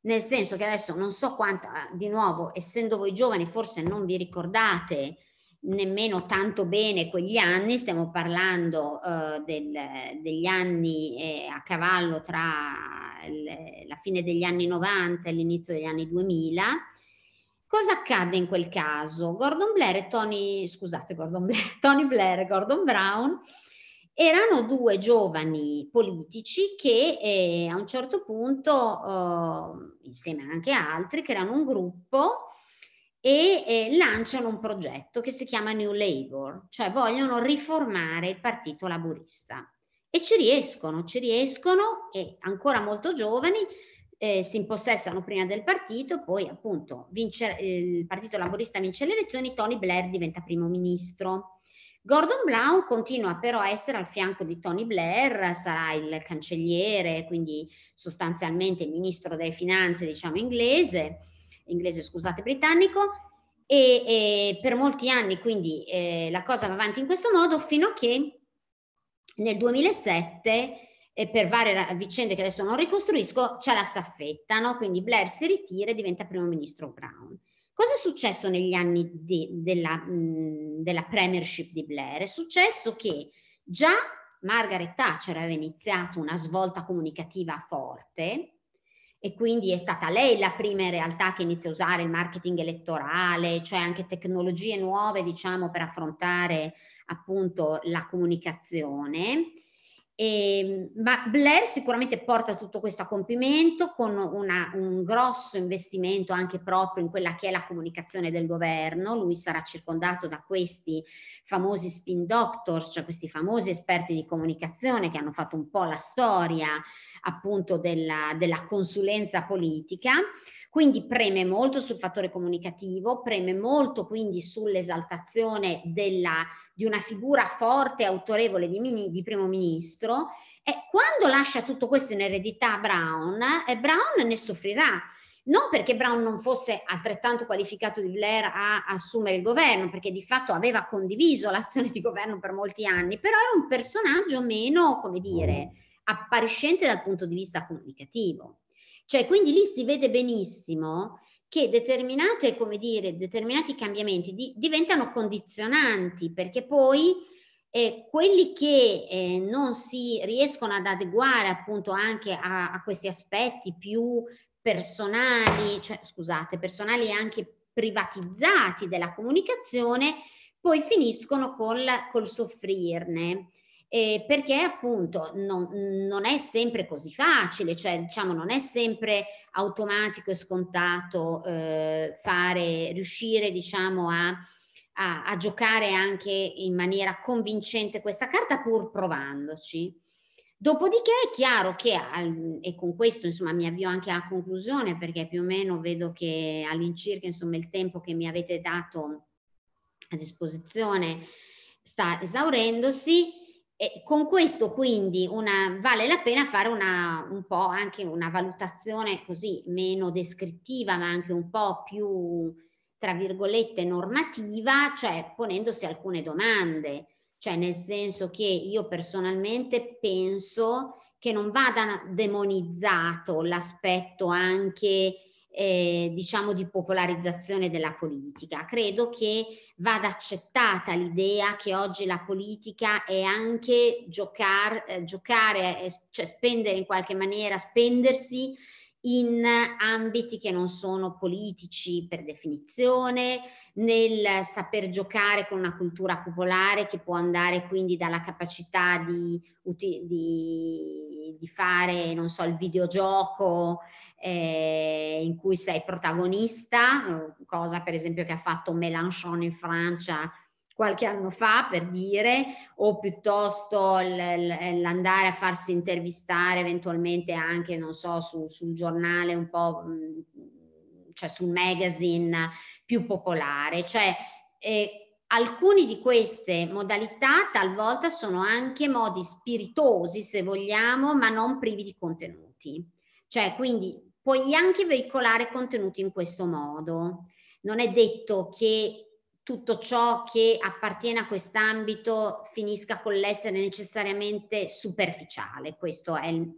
nel senso che adesso non so quanto, di nuovo, essendo voi giovani, forse non vi ricordate nemmeno tanto bene quegli anni, stiamo parlando eh, del, degli anni eh, a cavallo tra il, la fine degli anni 90 e l'inizio degli anni 2000 Cosa accade in quel caso? Gordon Blair e Tony, scusate, Gordon Blair, Tony Blair e Gordon Brown erano due giovani politici che eh, a un certo punto, eh, insieme anche a altri, creano un gruppo e eh, lanciano un progetto che si chiama New Labour, cioè vogliono riformare il partito laburista. E ci riescono, ci riescono, e ancora molto giovani, eh, si impossessano prima del partito, poi appunto vince, eh, il partito laborista vince le elezioni, Tony Blair diventa primo ministro. Gordon Brown continua però a essere al fianco di Tony Blair, sarà il cancelliere, quindi sostanzialmente il ministro delle finanze, diciamo inglese, inglese scusate, britannico, e, e per molti anni quindi eh, la cosa va avanti in questo modo fino a che nel 2007 e per varie vicende che adesso non ricostruisco, c'è la staffetta, no? quindi Blair si ritira e diventa primo ministro Brown. Cosa è successo negli anni di, della, mh, mhmm, della premiership di Blair? È successo che già Margaret Thatcher aveva iniziato una svolta comunicativa forte e quindi è stata lei la prima in realtà che inizia a usare il marketing elettorale, cioè anche tecnologie nuove, diciamo, per affrontare appunto la comunicazione e, ehm, ma Blair sicuramente porta tutto questo a compimento con una, un grosso investimento anche proprio in quella che è la comunicazione del governo. Lui sarà circondato da questi famosi spin doctors, cioè questi famosi esperti di comunicazione che hanno fatto un po' la storia appunto della, della consulenza politica. Quindi preme molto sul fattore comunicativo, preme molto quindi sull'esaltazione della, di una figura forte e autorevole di, di primo ministro. E quando lascia tutto questo in eredità a Brown, eh, Brown ne soffrirà. Non perché Brown non fosse altrettanto qualificato di Blair a assumere il governo, perché di fatto aveva condiviso l'azione di governo per molti anni, però era un personaggio meno, come dire, mm. appariscente dal punto di vista comunicativo. Cioè, quindi lì si vede benissimo che determinate, come dire, determinati cambiamenti di, diventano condizionanti perché poi eh, quelli che eh, non si riescono ad adeguare appunto anche a, a questi aspetti più personali, cioè scusate, personali e anche privatizzati della comunicazione, poi finiscono col, col soffrirne eh, perché appunto non, non, è sempre così facile, cioè diciamo non è sempre automatico e scontato eh, fare, riuscire diciamo a, a, a, giocare anche in maniera convincente questa carta pur provandoci. Dopodiché è chiaro che, e con questo insomma mi avvio anche alla conclusione perché più o meno vedo che all'incirca insomma il tempo che mi avete dato a disposizione sta esaurendosi, e con questo quindi una, vale la pena fare una, un po' anche una valutazione così meno descrittiva ma anche un po' più tra virgolette normativa, cioè ponendosi alcune domande, cioè nel senso che io personalmente penso che non vada demonizzato l'aspetto anche eh, diciamo di popolarizzazione della politica. Credo che vada accettata l'idea che oggi la politica è anche giocar, eh, giocare, eh, cioè spendere in qualche maniera, spendersi in ambiti che non sono politici per definizione, nel saper giocare con una cultura popolare che può andare quindi dalla capacità di, di, di fare, non so, il videogioco eh, in cui sei protagonista, eh, cosa per esempio che ha fatto Mélenchon in Francia qualche anno fa per dire, o piuttosto l'andare a farsi intervistare eventualmente anche, non so, su, sul giornale un po', mm, cioè sul magazine più popolare. Cioè, eh, alcune di queste modalità talvolta sono anche modi spiritosi, se vogliamo, ma non privi di contenuti. Cioè, quindi puoi anche veicolare contenuti in questo modo. Non è detto che tutto ciò che appartiene a quest'ambito finisca con l'essere necessariamente superficiale. Questo è il,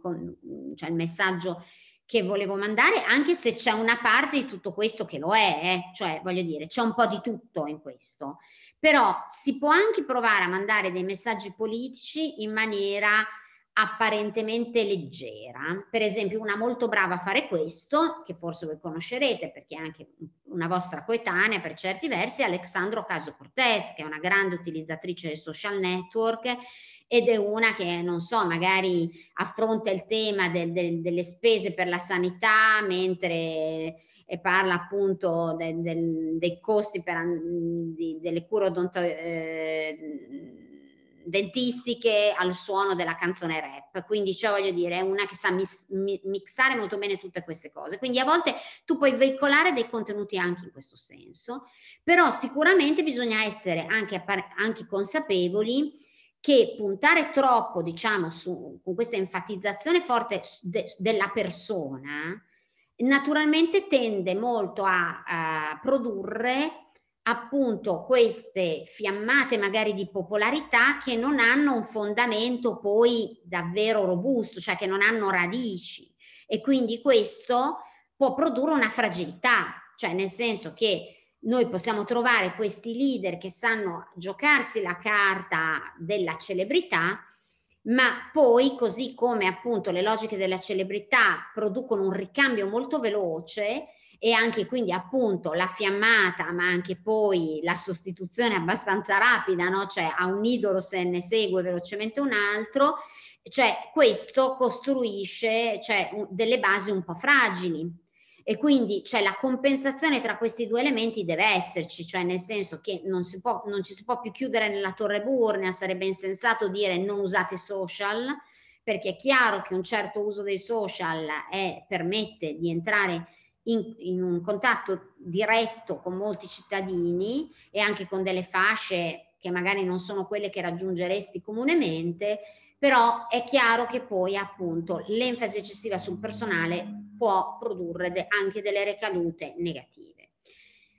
cioè il messaggio che volevo mandare, anche se c'è una parte di tutto questo che lo è, eh? cioè voglio dire, c'è un po' di tutto in questo. Però si può anche provare a mandare dei messaggi politici in maniera apparentemente leggera. Per esempio, una molto brava a fare questo, che forse voi conoscerete perché è anche una vostra coetanea per certi versi, è Alexandro Caso Cortez, che è una grande utilizzatrice dei social network ed è una che, non so, magari affronta il tema del, del, delle spese per la sanità mentre e eh, parla appunto de, de, dei costi per, di, delle cure odonto, eh, dentistiche al suono della canzone rap. Quindi, cioè, voglio dire, è una che sa mis- mixare molto bene tutte queste cose. Quindi, a volte tu puoi veicolare dei contenuti anche in questo senso, però sicuramente bisogna essere anche, appar- anche consapevoli che puntare troppo, diciamo, su, con questa enfatizzazione forte de- della persona, naturalmente tende molto a, a produrre appunto queste fiammate magari di popolarità che non hanno un fondamento poi davvero robusto, cioè che non hanno radici e quindi questo può produrre una fragilità, cioè nel senso che noi possiamo trovare questi leader che sanno giocarsi la carta della celebrità, ma poi così come appunto le logiche della celebrità producono un ricambio molto veloce, e anche quindi appunto la fiammata, ma anche poi la sostituzione abbastanza rapida, no? cioè a un idolo se ne segue velocemente un altro, cioè questo costruisce cioè, delle basi un po' fragili. E quindi cioè, la compensazione tra questi due elementi deve esserci, cioè nel senso che non, si può, non ci si può più chiudere nella torre burnea, sarebbe insensato dire non usate social, perché è chiaro che un certo uso dei social è, eh, permette di entrare in, in, un contatto diretto con molti cittadini e anche con delle fasce che magari non sono quelle che raggiungeresti comunemente, però è chiaro che poi appunto l'enfasi eccessiva sul personale può produrre de, anche delle ricadute negative.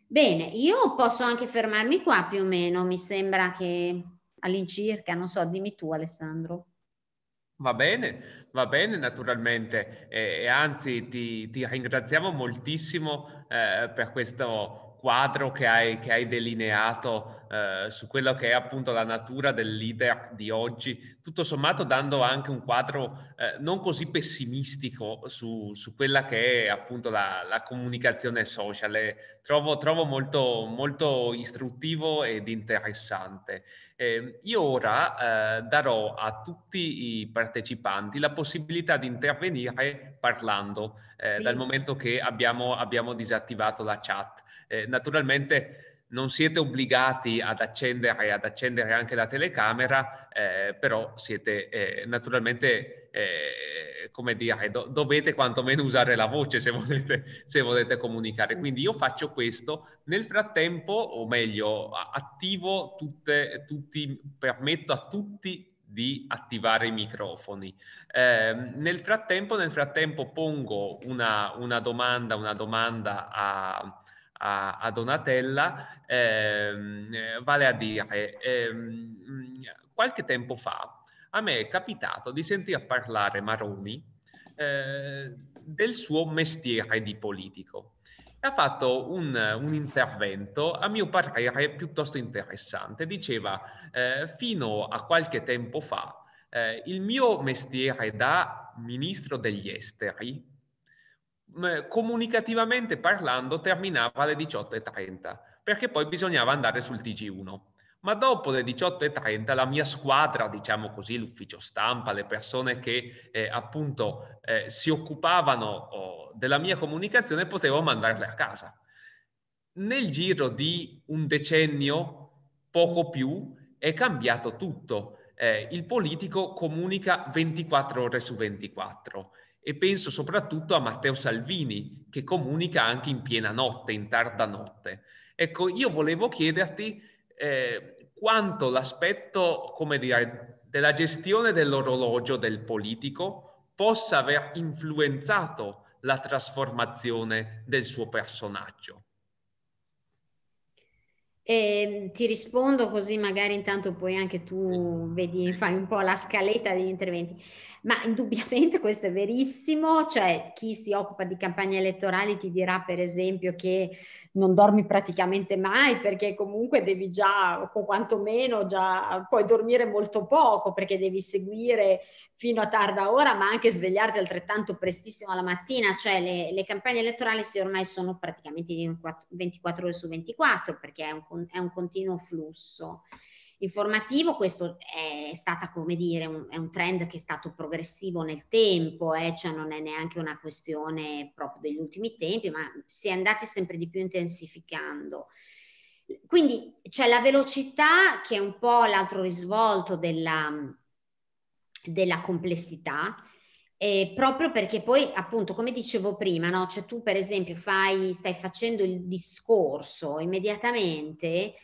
Bene, io posso anche fermarmi qua più o meno, mi sembra che all'incirca, non so, dimmi tu Alessandro. Va bene, Va bene, naturalmente, e, e anzi ti, ti, ringraziamo moltissimo eh, per questo quadro che hai, che hai delineato eh, su quello che è appunto la natura del leader di oggi, tutto sommato dando anche un quadro eh, non così pessimistico su, su, quella che è appunto la, la comunicazione sociale. Trovo, trovo molto, molto, istruttivo ed interessante. Eh, io ora eh, darò a tutti i partecipanti la possibilità di intervenire parlando, eh, sì. dal momento che abbiamo, abbiamo disattivato la chat. naturalmente non siete obbligati ad accendere, ad accendere anche la telecamera, eh, però siete eh, naturalmente, eh, come dire, do, dovete quantomeno usare la voce se volete, se volete, comunicare. Quindi io faccio questo, nel frattempo, o meglio, attivo tutte, tutti, permetto a tutti di attivare i microfoni. Eh, nel, frattempo, nel frattempo pongo una, una domanda, una domanda a, a, a Donatella, ehm, eh, vale a dire, ehm, qualche tempo fa a me è capitato di sentire parlare Maroni eh, del suo mestiere di politico. Ha fatto un, un, intervento, a mio parere, piuttosto interessante. Diceva, eh, fino a qualche tempo fa, eh, il mio mestiere da ministro degli esteri comunicativamente parlando terminava alle 18.30 perché poi bisognava andare sul TG1. Ma dopo le 18.30 la mia squadra, diciamo così, l'ufficio stampa, le persone che eh, appunto eh, si occupavano oh, della mia comunicazione, potevo mandarle a casa. Nel giro di un decennio, poco più, è cambiato tutto. Eh, il politico comunica 24 ore su 24 e penso soprattutto a Matteo Salvini che comunica anche in piena notte, in tarda notte. Ecco, io volevo chiederti eh, quanto l'aspetto, come dire, della gestione dell'orologio del politico possa aver influenzato la trasformazione del suo personaggio. E ti rispondo così magari intanto poi anche tu vedi, fai un po' la scaletta degli interventi. Ma indubbiamente questo è verissimo, cioè chi si occupa di campagne elettorali ti dirà per esempio che non dormi praticamente mai perché comunque devi già, o quantomeno già, puoi dormire molto poco perché devi seguire fino a tarda ora, ma anche svegliarti altrettanto prestissimo alla mattina, cioè le, le campagne elettorali sì, ormai sono praticamente 24, 24 ore su 24 perché è un, è un continuo flusso informativo, questo è stata come dire un, è un trend che è stato progressivo nel tempo, eh, cioè non è neanche una questione proprio degli ultimi tempi, ma si è andati sempre di più intensificando. Quindi c'è la velocità che è un po' l'altro risvolto della, della complessità, eh, proprio perché poi, appunto, come dicevo prima, no? cioè tu per esempio fai, stai facendo il discorso immediatamente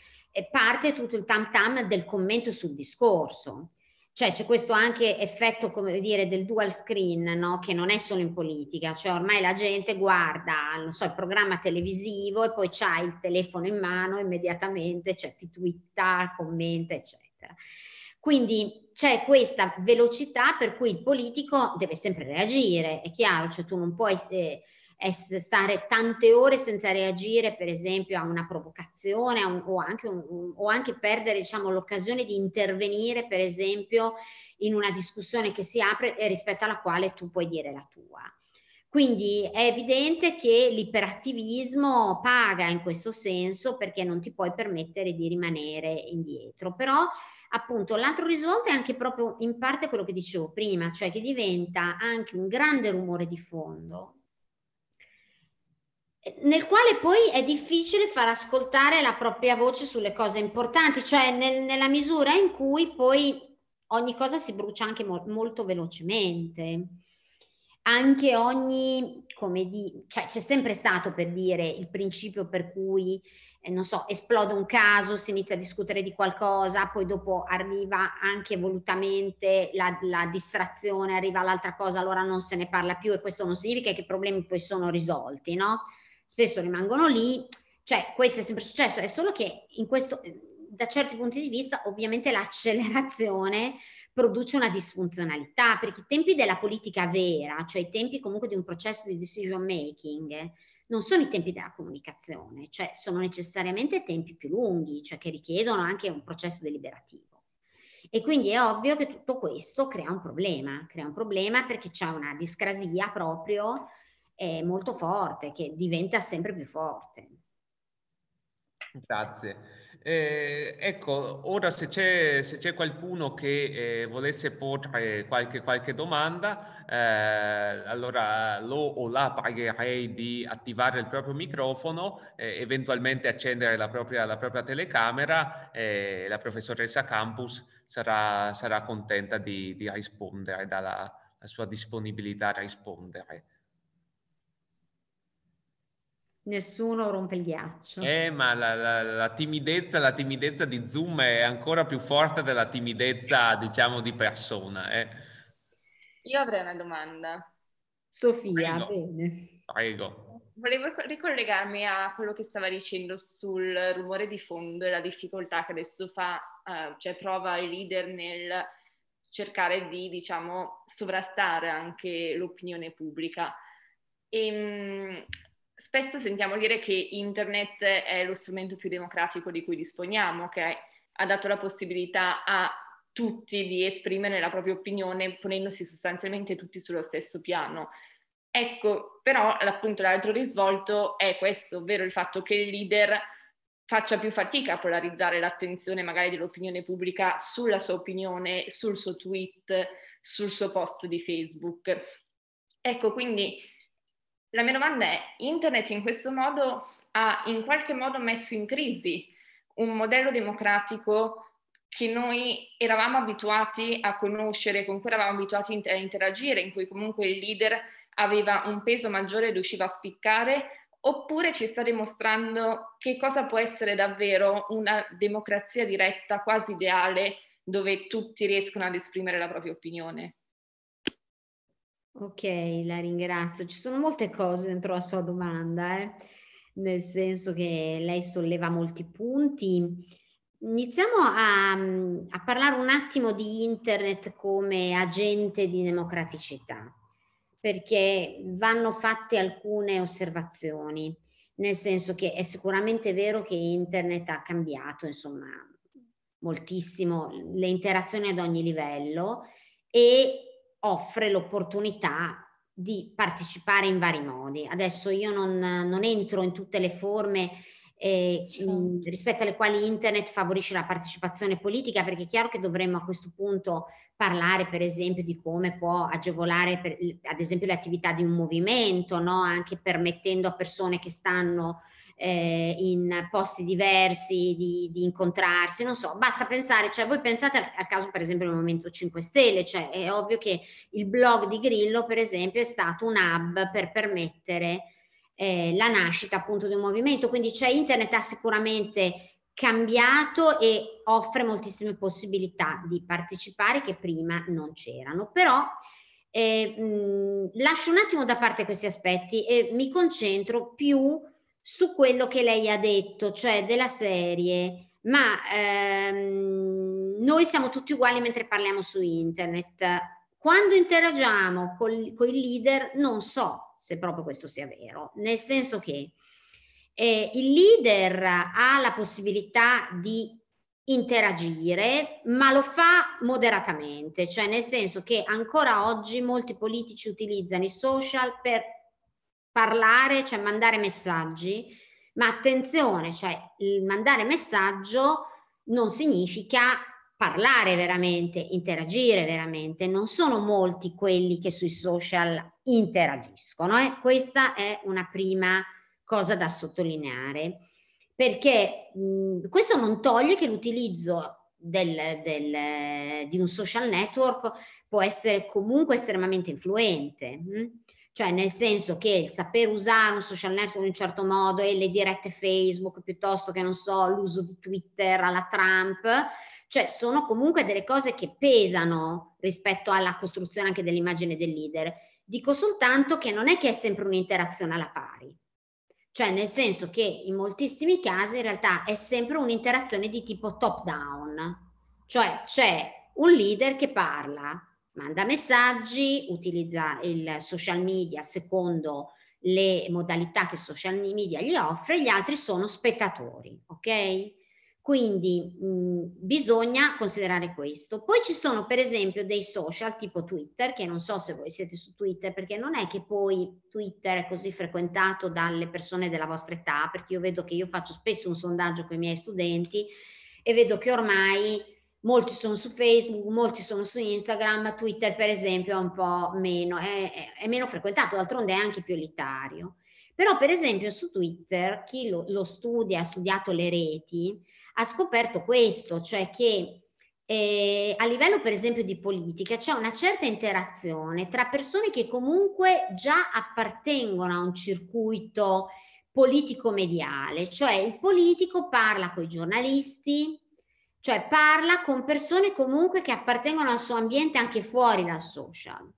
parte tutto il tam tam del commento sul discorso. Cioè c'è questo anche effetto, come dire, del dual screen, no? che non è solo in politica, cioè ormai la gente guarda, non so, il programma televisivo e poi c'ha il telefono in mano immediatamente, cioè ti twitta, commenta, eccetera. Quindi c'è questa velocità per cui il politico deve sempre reagire, è chiaro, cioè tu non puoi... Eh, stare tante ore senza reagire, per esempio, a una provocazione a un, o, anche un, o, anche perdere diciamo, l'occasione di intervenire, per esempio, in una discussione che si apre eh, rispetto alla quale tu puoi dire la tua. Quindi è evidente che l'iperattivismo paga in questo senso perché non ti puoi permettere di rimanere indietro, però appunto l'altro risvolto è anche proprio in parte quello che dicevo prima, cioè che diventa anche un grande rumore di fondo nel quale poi è difficile far ascoltare la propria voce sulle cose importanti, cioè nel, nella misura in cui poi ogni cosa si brucia anche mo- molto velocemente. Anche ogni, come di, cioè c'è sempre stato per dire il principio per cui, eh, non so, esplode un caso, si inizia a discutere di qualcosa, poi dopo arriva anche volutamente la, la distrazione, arriva l'altra cosa, allora non se ne parla più e questo non significa che i problemi poi sono risolti, no? spesso rimangono lì, cioè questo è sempre successo, è solo che in questo, eh, da certi punti di vista ovviamente l'accelerazione produce una disfunzionalità, perché i tempi della politica vera, cioè i tempi comunque di un processo di decision making, non sono i tempi della comunicazione, cioè sono necessariamente tempi più lunghi, cioè che richiedono anche un processo deliberativo. E quindi è ovvio che tutto questo crea un problema, crea un problema perché c'è una discrasia proprio eh, molto forte, che diventa sempre più forte. Grazie. Eh, ecco, ora se c'è, se c'è qualcuno che eh, volesse porre qualche, qualche domanda, eh, allora lo o la pregherei di attivare il proprio microfono, eh, eventualmente accendere la propria, la propria telecamera e eh, la professoressa Campus sarà, sarà contenta di, di rispondere, dalla sua disponibilità a rispondere nessuno rompe il ghiaccio. Eh, ma la, la, la, timidezza, la timidezza di Zoom è ancora più forte della timidezza, diciamo, di persona. Eh. Io avrei una domanda. Sofia, Prego. bene. Prego. Volevo ricollegarmi a quello che stava dicendo sul rumore di fondo e la difficoltà che adesso fa, uh, cioè prova il leader nel cercare di, diciamo, sovrastare anche l'opinione pubblica. E, ehm, spesso sentiamo dire che internet è lo strumento più democratico di cui disponiamo, che ha dato la possibilità a tutti di esprimere la propria opinione ponendosi sostanzialmente tutti sullo stesso piano. Ecco, però appunto l'altro risvolto è questo, ovvero il fatto che il leader faccia più fatica a polarizzare l'attenzione magari dell'opinione pubblica sulla sua opinione, sul suo tweet, sul suo post di Facebook. Ecco, quindi la mia domanda è, Internet in questo modo ha in qualche modo messo in crisi un modello democratico che noi eravamo abituati a conoscere, con cui eravamo abituati a interagire, in cui comunque il leader aveva un peso maggiore e riusciva a spiccare, oppure ci sta dimostrando che cosa può essere davvero una democrazia diretta, quasi ideale, dove tutti riescono ad esprimere la propria opinione? Ok, la ringrazio. Ci sono molte cose dentro la sua domanda, eh? nel senso che lei solleva molti punti. Iniziamo a, a, parlare un attimo di internet come agente di democraticità, perché vanno fatte alcune osservazioni, nel senso che è sicuramente vero che internet ha cambiato, insomma, moltissimo le interazioni ad ogni livello e offre l'opportunità di partecipare in vari modi. Adesso io non, non entro in tutte le forme eh, certo. in, rispetto alle quali internet favorisce la partecipazione politica, perché è chiaro che dovremmo a questo punto parlare per esempio di come può agevolare per, ad esempio le attività di un movimento, no? anche permettendo a persone che stanno eh, in posti diversi, di, di, incontrarsi, non so, basta pensare, cioè voi pensate al, al caso per esempio del Movimento 5 Stelle, cioè è ovvio che il blog di Grillo per esempio è stato un hub per permettere eh, la nascita appunto di un movimento, quindi cioè internet ha sicuramente cambiato e offre moltissime possibilità di partecipare che prima non c'erano, però eh, mh, lascio un attimo da parte questi aspetti e mi concentro più su quello che lei ha detto, cioè della serie, ma ehm, noi siamo tutti uguali mentre parliamo su internet. Quando interagiamo col, con il leader non so se proprio questo sia vero, nel senso che eh, il leader ha la possibilità di interagire, ma lo fa moderatamente, cioè nel senso che ancora oggi molti politici utilizzano i social per parlare, cioè mandare messaggi, ma attenzione, cioè il mandare messaggio non significa parlare veramente, interagire veramente. Non sono molti quelli che sui social interagiscono. Eh? Questa è una prima cosa da sottolineare, perché mh, questo non toglie che l'utilizzo del, del, di un social network può essere comunque estremamente influente. Mh? cioè nel senso che il saper usare un social network in un certo modo e le dirette Facebook piuttosto che non so l'uso di Twitter alla Trump, cioè sono comunque delle cose che pesano rispetto alla costruzione anche dell'immagine del leader. Dico soltanto che non è che è sempre un'interazione alla pari, cioè nel senso che in moltissimi casi in realtà è sempre un'interazione di tipo top down, cioè c'è un leader che parla, manda messaggi, utilizza il social media secondo le modalità che social media gli offre, gli altri sono spettatori, ok? Quindi mh, mm, bisogna considerare questo. Poi ci sono per esempio dei social tipo Twitter, che non so se voi siete su Twitter, perché non è che poi Twitter è così frequentato dalle persone della vostra età, perché io vedo che io faccio spesso un sondaggio con i miei studenti e vedo che ormai molti sono su Facebook, molti sono su Instagram, Twitter per esempio è un po' meno, è, è meno frequentato, d'altronde è anche più elitario. Però per esempio su Twitter chi lo, lo studia, ha studiato le reti, ha scoperto questo, cioè che eh, a livello per esempio di politica c'è una certa interazione tra persone che comunque già appartengono a un circuito politico-mediale, cioè il politico parla con i giornalisti, cioè parla con persone comunque che appartengono al suo ambiente anche fuori dal social.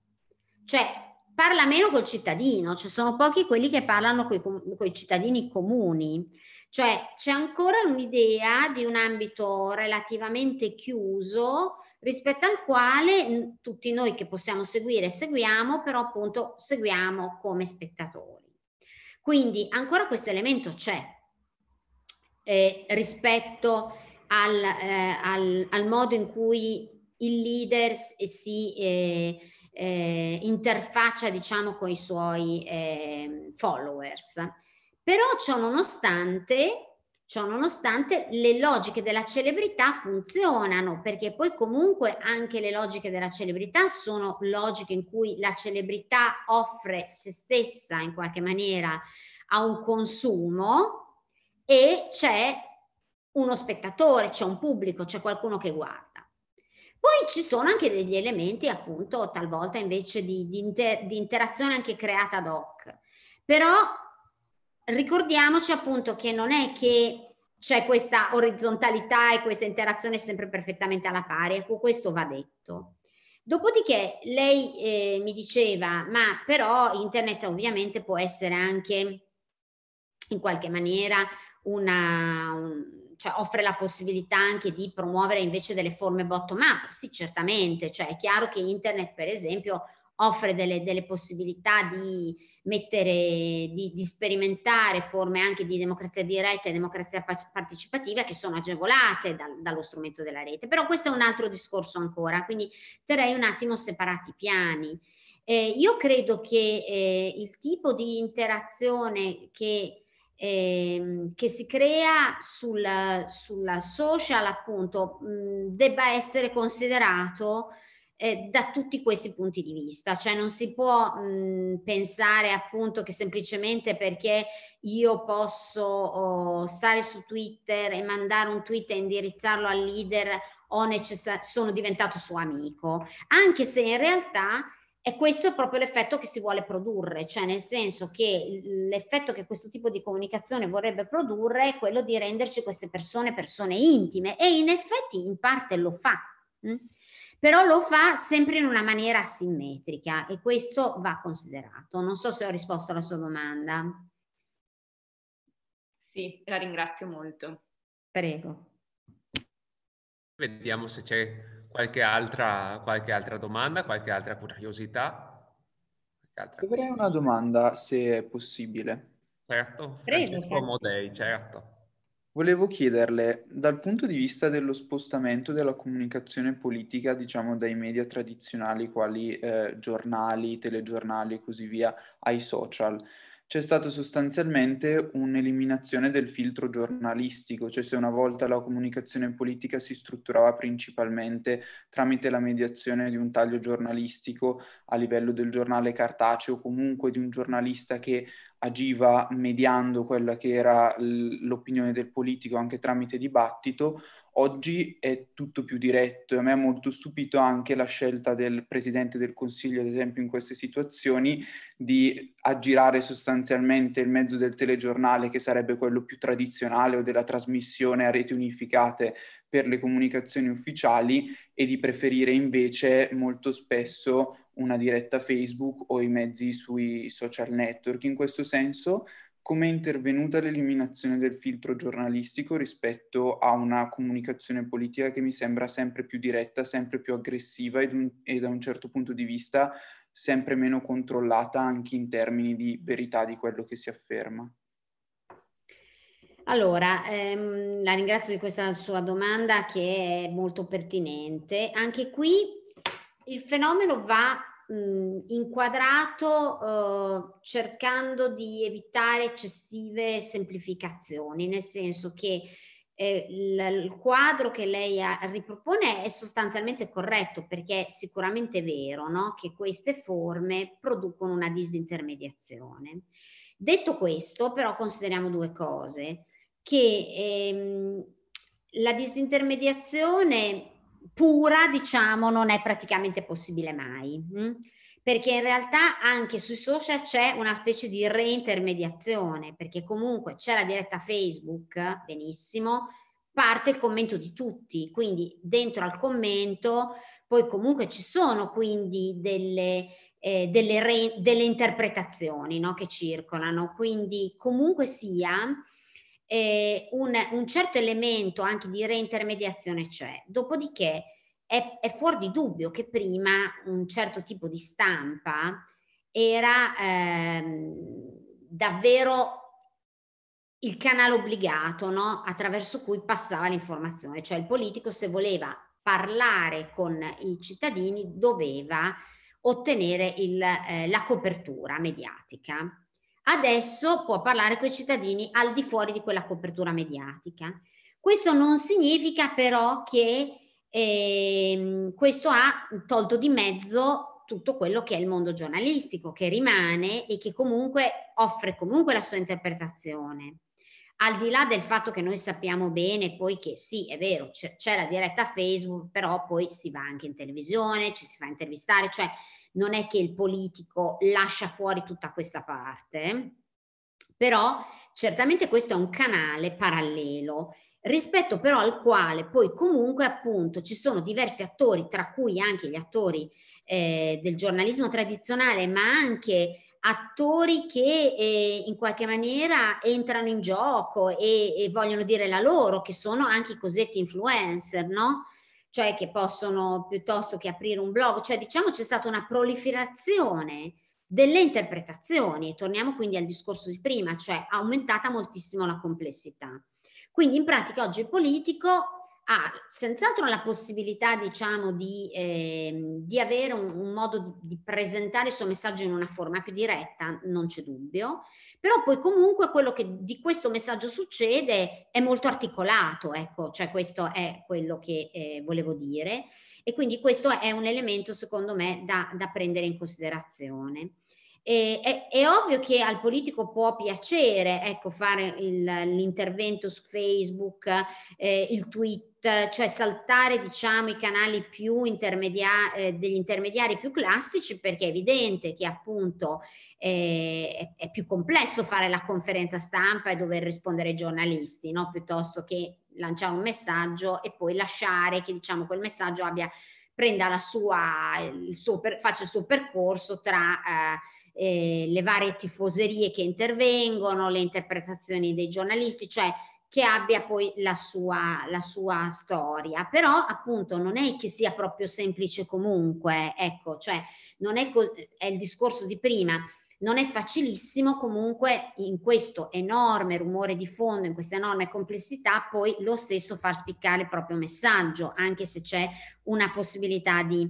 Cioè parla meno col cittadino, cioè, sono pochi quelli che parlano con i cittadini comuni. Cioè c'è ancora un'idea di un ambito relativamente chiuso rispetto al quale tutti noi che possiamo seguire seguiamo, però appunto seguiamo come spettatori. Quindi ancora questo elemento c'è eh, rispetto al, eh, al, al modo in cui il leader eh, si eh, eh, interfaccia diciamo con i suoi ehm, followers. Però ciò nonostante, ciò nonostante le logiche della celebrità funzionano perché poi comunque anche le logiche della celebrità sono logiche in cui la celebrità offre se stessa in qualche maniera a un consumo e c'è uno spettatore, c'è un pubblico, c'è qualcuno che guarda. Poi ci sono anche degli elementi, appunto, talvolta invece di, di, inter, di interazione anche creata ad hoc. Però ricordiamoci appunto che non è che c'è questa orizzontalità e questa interazione sempre perfettamente alla pari, ecco questo va detto. Dopodiché lei eh, mi diceva, ma però internet ovviamente può essere anche in qualche maniera una, un, cioè, offre la possibilità anche di promuovere invece delle forme bottom-up? Sì, certamente, cioè, è chiaro che internet, per esempio, offre delle, delle possibilità di mettere, di, di, sperimentare forme anche di democrazia diretta e democrazia partecipativa che sono agevolate da, dallo strumento della rete. Però questo è un altro discorso ancora, quindi terrei un attimo separati i piani. Eh, io credo che eh, il tipo di interazione che ehm, che si crea sulla, sulla social appunto mh, debba essere considerato eh, da tutti questi punti di vista, cioè non si può mh, pensare appunto che semplicemente perché io posso oh, stare su Twitter e mandare un tweet e indirizzarlo al leader necessa- sono diventato suo amico, anche se in realtà e questo è proprio l'effetto che si vuole produrre, cioè nel senso che l'effetto che questo tipo di comunicazione vorrebbe produrre è quello di renderci queste persone persone intime e in effetti in parte lo fa, mh? Mm? però lo fa sempre in una maniera asimmetrica e questo va considerato. Non so se ho risposto alla sua domanda. Sì, la ringrazio molto. Prego. Vediamo se c'è Qualche altra, qualche altra domanda, qualche altra curiosità? Qualche altra Avrei una domanda, se è possibile. Certo, Prego, Francesco Modei, certo. Volevo chiederle, dal punto di vista dello spostamento della comunicazione politica, diciamo dai media tradizionali quali eh, giornali, telegiornali e così via, ai social, c'è stata sostanzialmente un'eliminazione del filtro giornalistico, cioè se una volta la comunicazione politica si strutturava principalmente tramite la mediazione di un taglio giornalistico a livello del giornale cartaceo, comunque di un giornalista che agiva mediando quella che era l'opinione del politico anche tramite dibattito, Oggi è tutto più diretto e a me ha molto stupito anche la scelta del Presidente del Consiglio, ad esempio in queste situazioni, di aggirare sostanzialmente il mezzo del telegiornale, che sarebbe quello più tradizionale o della trasmissione a reti unificate per le comunicazioni ufficiali, e di preferire invece molto spesso una diretta Facebook o i mezzi sui social network. In questo senso come è intervenuta l'eliminazione del filtro giornalistico rispetto a una comunicazione politica che mi sembra sempre più diretta, sempre più aggressiva ed un, e da un certo punto di vista sempre meno controllata anche in termini di verità di quello che si afferma? Allora, ehm, la ringrazio di questa sua domanda che è molto pertinente. Anche qui il fenomeno va mh, inquadrato eh, cercando di evitare eccessive semplificazioni, nel senso che eh, il, il, quadro che lei ha, ripropone è sostanzialmente corretto perché è sicuramente vero no? che queste forme producono una disintermediazione. Detto questo, però, consideriamo due cose, che ehm, la disintermediazione pura, diciamo, non è praticamente possibile mai. Mm? Perché in realtà anche sui social c'è una specie di reintermediazione, perché comunque c'è la diretta Facebook, benissimo, parte il commento di tutti, quindi dentro al commento poi comunque ci sono quindi delle, eh, delle, re, delle interpretazioni no, che circolano, quindi comunque sia eh, un, un, certo elemento anche di reintermediazione c'è. Dopodiché è, è, fuori di dubbio che prima un certo tipo di stampa era ehm, davvero il canale obbligato no? attraverso cui passava l'informazione, cioè il politico se voleva parlare con i cittadini doveva ottenere il, eh, la copertura mediatica adesso può parlare con i cittadini al di fuori di quella copertura mediatica. Questo non significa però che eh, questo ha tolto di mezzo tutto quello che è il mondo giornalistico, che rimane e che comunque offre comunque la sua interpretazione al di là del fatto che noi sappiamo bene poi che sì, è vero, c'è, c'è la diretta Facebook, però poi si va anche in televisione, ci si fa intervistare, cioè non è che il politico lascia fuori tutta questa parte, però certamente questo è un canale parallelo rispetto però al quale poi comunque appunto ci sono diversi attori, tra cui anche gli attori eh, del giornalismo tradizionale, ma anche attori che eh, in qualche maniera entrano in gioco e, e, vogliono dire la loro, che sono anche i cosiddetti influencer, no? Cioè che possono piuttosto che aprire un blog, cioè diciamo c'è stata una proliferazione delle interpretazioni, e torniamo quindi al discorso di prima, cioè aumentata moltissimo la complessità. Quindi in pratica oggi il politico ha senz'altro la possibilità, diciamo, di, eh, di avere un, un modo di, di, presentare il suo messaggio in una forma più diretta, non c'è dubbio, però poi comunque quello che di questo messaggio succede è molto articolato, ecco, cioè questo è quello che eh, volevo dire e quindi questo è un elemento secondo me da, da prendere in considerazione. E, è, è, ovvio che al politico può piacere ecco, fare il, l'intervento su Facebook, eh, il tweet, cioè saltare diciamo, i canali più intermedia- eh, degli intermediari più classici perché è evidente che appunto eh, è, è più complesso fare la conferenza stampa e dover rispondere ai giornalisti no? piuttosto che lanciare un messaggio e poi lasciare che diciamo, quel messaggio abbia, prenda la sua, il suo per, faccia il suo percorso tra... Eh, eh, le varie tifoserie che intervengono, le interpretazioni dei giornalisti, cioè che abbia poi la sua, la sua storia. Però appunto non è che sia proprio semplice comunque, ecco, cioè non è, co- è il discorso di prima. Non è facilissimo comunque in questo enorme rumore di fondo, in questa enorme complessità, poi lo stesso far spiccare il proprio messaggio, anche se c'è una possibilità di,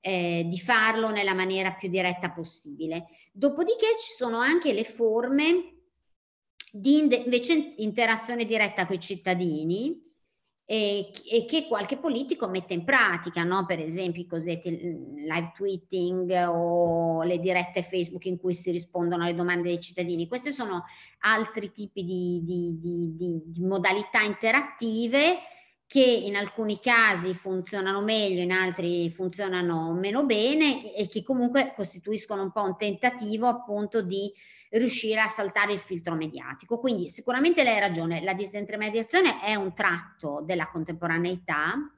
eh, di farlo nella maniera più diretta possibile. Dopodiché ci sono anche le forme di invece interazione diretta con i cittadini e, e, che qualche politico mette in pratica, no? per esempio i cosiddetti mm, live tweeting o le dirette Facebook in cui si rispondono alle domande dei cittadini. Questi sono altri tipi di, di, di, di modalità interattive che in alcuni casi funzionano meglio, in altri funzionano meno bene e che comunque costituiscono un po' un tentativo appunto di riuscire a saltare il filtro mediatico. Quindi sicuramente lei ha ragione, la disintermediazione è un tratto della contemporaneità,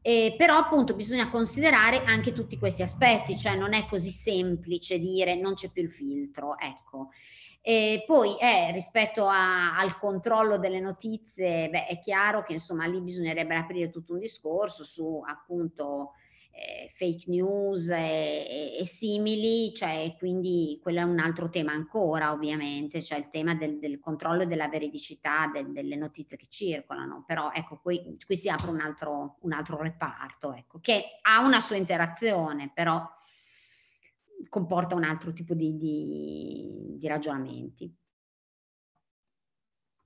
eh, però appunto bisogna considerare anche tutti questi aspetti, cioè non è così semplice dire non c'è più il filtro, ecco. E poi eh, rispetto a, al controllo delle notizie, beh, è chiaro che insomma lì bisognerebbe aprire tutto un discorso su appunto eh, fake news e, e, e, simili, cioè quindi quello è un altro tema ancora ovviamente, cioè il tema del, del controllo e della veridicità del, delle notizie che circolano, però ecco qui, qui si apre un altro, un altro reparto, ecco, che ha una sua interazione, però comporta un altro tipo di, di, di ragionamenti.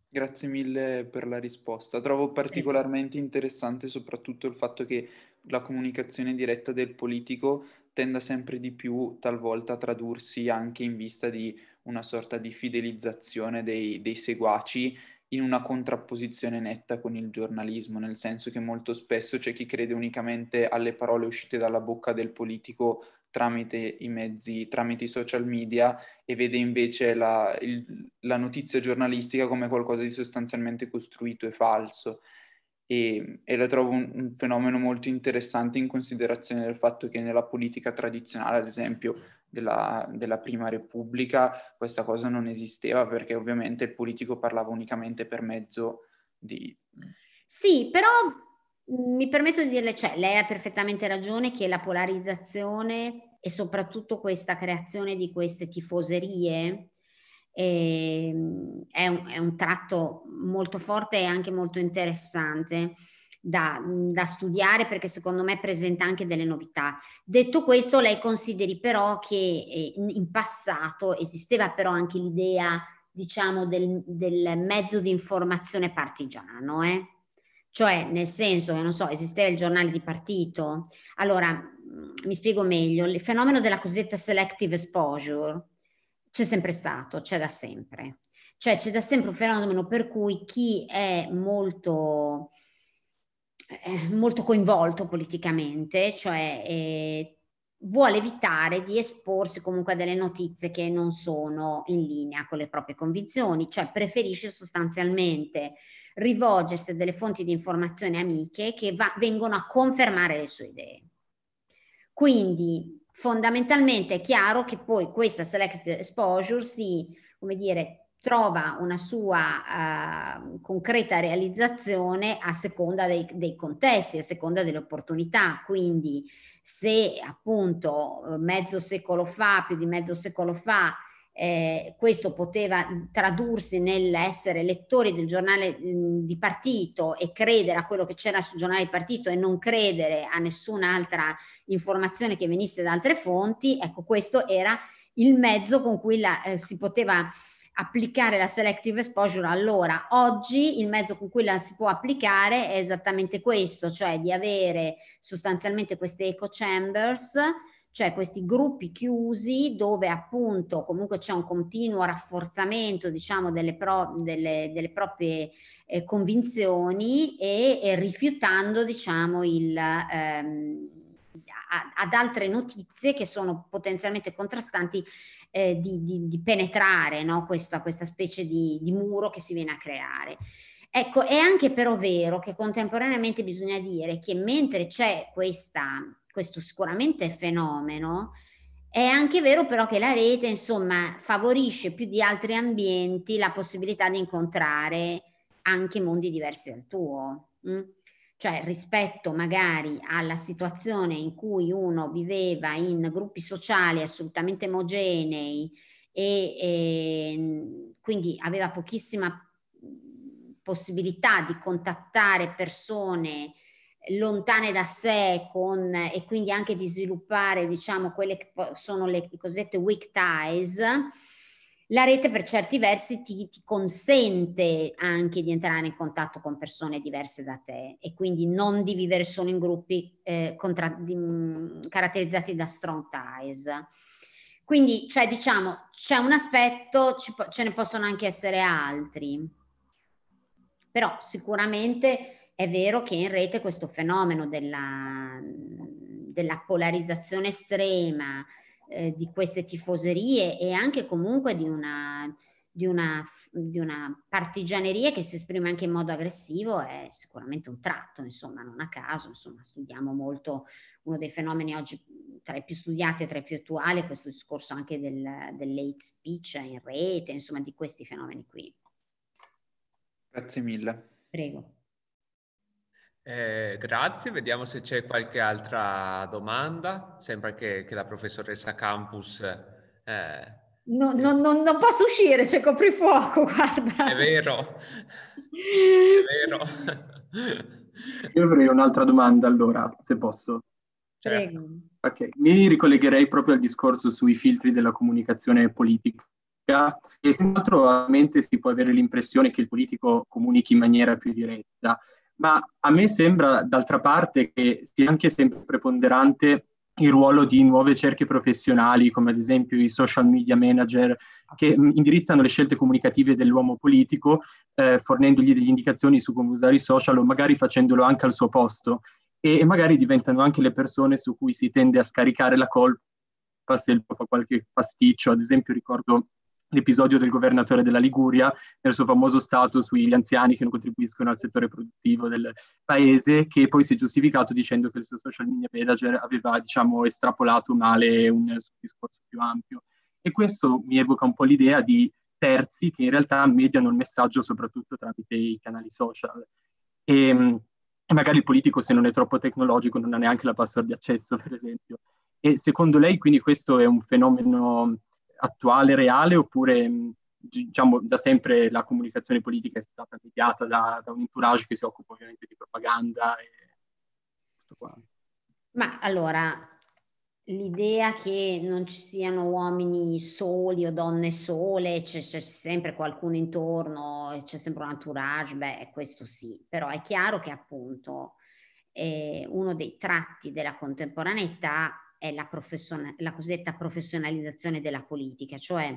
Grazie mille per la risposta. Trovo particolarmente interessante soprattutto il fatto che la comunicazione diretta del politico tenda sempre di più talvolta a tradursi anche in vista di una sorta di fidelizzazione dei, dei seguaci in una contrapposizione netta con il giornalismo, nel senso che molto spesso c'è chi crede unicamente alle parole uscite dalla bocca del politico tramite i mezzi, tramite i social media e vede invece la, il, la notizia giornalistica come qualcosa di sostanzialmente costruito e falso. E, e, la trovo un, un, fenomeno molto interessante in considerazione del fatto che nella politica tradizionale, ad esempio della, della, Prima Repubblica, questa cosa non esisteva perché ovviamente il politico parlava unicamente per mezzo di... Sì, però mi permetto di dirle, cioè, lei ha perfettamente ragione che la polarizzazione e soprattutto questa creazione di queste tifoserie eh, è, un, è, un, tratto molto forte e anche molto interessante da, da studiare perché secondo me presenta anche delle novità. Detto questo, lei consideri però che eh, in passato esisteva però anche l'idea, diciamo, del, del mezzo di informazione partigiano, eh? Cioè, nel senso, non so, esisteva il giornale di partito. Allora, mm, mi spiego meglio, il fenomeno della cosiddetta selective exposure c'è sempre stato, c'è da sempre. Cioè, c'è da sempre un fenomeno per cui chi è molto eh, molto coinvolto politicamente, cioè eh, vuole evitare di esporsi comunque a delle notizie che non sono in linea con le proprie convinzioni, cioè preferisce sostanzialmente rivolgersi a delle fonti di informazione amiche che va- vengono a confermare le sue idee. Quindi fondamentalmente è chiaro che poi questa select exposure si, come dire, trova una sua uh, concreta realizzazione a seconda dei, dei, contesti, a seconda delle opportunità. Quindi se appunto mezzo secolo fa, più di mezzo secolo fa, eh, questo poteva tradursi nell'essere lettori del giornale mh, mm, di partito e credere a quello che c'era sul giornale di partito e non credere a nessun'altra informazione che venisse da altre fonti, ecco questo era il mezzo con cui la, eh, si poteva applicare la selective exposure allora. Oggi il mezzo con cui la si può applicare è esattamente questo, cioè di avere sostanzialmente queste eco chambers, cioè questi gruppi chiusi dove appunto comunque c'è un continuo rafforzamento diciamo delle, pro, delle, delle proprie eh, convinzioni e, e, rifiutando diciamo il... Ehm, ad altre notizie che sono potenzialmente contrastanti eh, di, di, di, penetrare no? questa, questa, specie di, di muro che si viene a creare. Ecco, è anche però vero che contemporaneamente bisogna dire che mentre c'è questa, questo sicuramente fenomeno, è anche vero però che la rete, insomma, favorisce più di altri ambienti la possibilità di incontrare anche mondi diversi dal tuo. Mm? cioè rispetto magari alla situazione in cui uno viveva in gruppi sociali assolutamente omogenei e, e ehm, quindi aveva pochissima mhmm, possibilità di contattare persone lontane da sé con, e quindi anche di sviluppare diciamo quelle che sono le cosiddette weak ties la rete per certi versi ti, ti, consente anche di entrare in contatto con persone diverse da te e quindi non di vivere solo in gruppi eh, contra, di, mm, caratterizzati da strong ties. Quindi, cioè, diciamo, c'è un aspetto, ci, ce ne possono anche essere altri, però sicuramente è vero che in rete questo fenomeno della, della polarizzazione estrema, eh, di queste tifoserie e anche comunque di una, di, una, di una, partigianeria che si esprime anche in modo aggressivo è sicuramente un tratto, insomma, non a caso, insomma, studiamo molto uno dei fenomeni oggi tra i più studiati e tra i più attuali, questo discorso anche del, dell'hate speech in rete, insomma, di questi fenomeni qui. Grazie mille. Prego. Eh, grazie, vediamo se c'è qualche altra domanda. Sembra che, che la professoressa Campus... Eh, no, no, eh. no, non posso uscire, c'è coprifuoco, guarda. È vero, è vero. Io avrei un'altra domanda allora, se posso. Prego. Ok, mi ricollegherei proprio al discorso sui filtri della comunicazione politica e senz'altro mente si può avere l'impressione che il politico comunichi in maniera più diretta, ma a me sembra, d'altra parte, che sia anche sempre preponderante il ruolo di nuove cerche professionali, come ad esempio i social media manager, che indirizzano le scelte comunicative dell'uomo politico, eh, fornendogli delle indicazioni su come usare i social o magari facendolo anche al suo posto. E, e magari diventano anche le persone su cui si tende a scaricare la colpa se il fa qualche pasticcio. Ad esempio ricordo l'episodio del governatore della Liguria nel suo famoso stato sugli anziani che non contribuiscono al settore produttivo del paese, che poi si è giustificato dicendo che il suo social media manager aveva, diciamo, estrapolato male un discorso più ampio. E questo mi evoca un po' l'idea di terzi che in realtà mediano il messaggio soprattutto tramite i canali social. E, ehm, e magari il politico, se non è troppo tecnologico, non ha neanche la password di accesso, per esempio. E secondo lei, quindi, questo è un fenomeno attuale, reale, oppure mm, diciamo da sempre la comunicazione politica è stata mediata da, da un entourage che si occupa ovviamente di propaganda e tutto qua? Ma allora, l'idea che non ci siano uomini soli o donne sole, c'è, c'è, sempre qualcuno intorno, c'è sempre un entourage, beh, questo sì, però è chiaro che appunto eh, uno dei tratti della contemporaneità è la, profession- la cosiddetta professionalizzazione della politica, cioè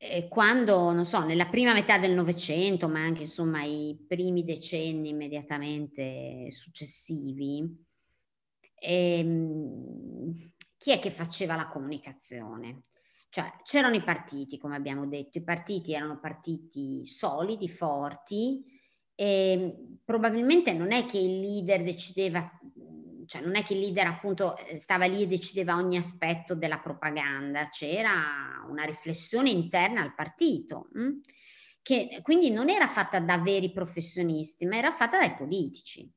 eh, quando, non so, nella prima metà del Novecento, ma anche insomma i primi decenni immediatamente successivi, ehm, chi è che faceva la comunicazione? Cioè, c'erano i partiti, come abbiamo detto, i partiti erano partiti solidi, forti, e ehm, probabilmente non è che il leader decideva cioè non è che il leader appunto eh, stava lì e decideva ogni aspetto della propaganda, c'era una riflessione interna al partito, mm? che quindi non era fatta da veri professionisti, ma era fatta dai politici.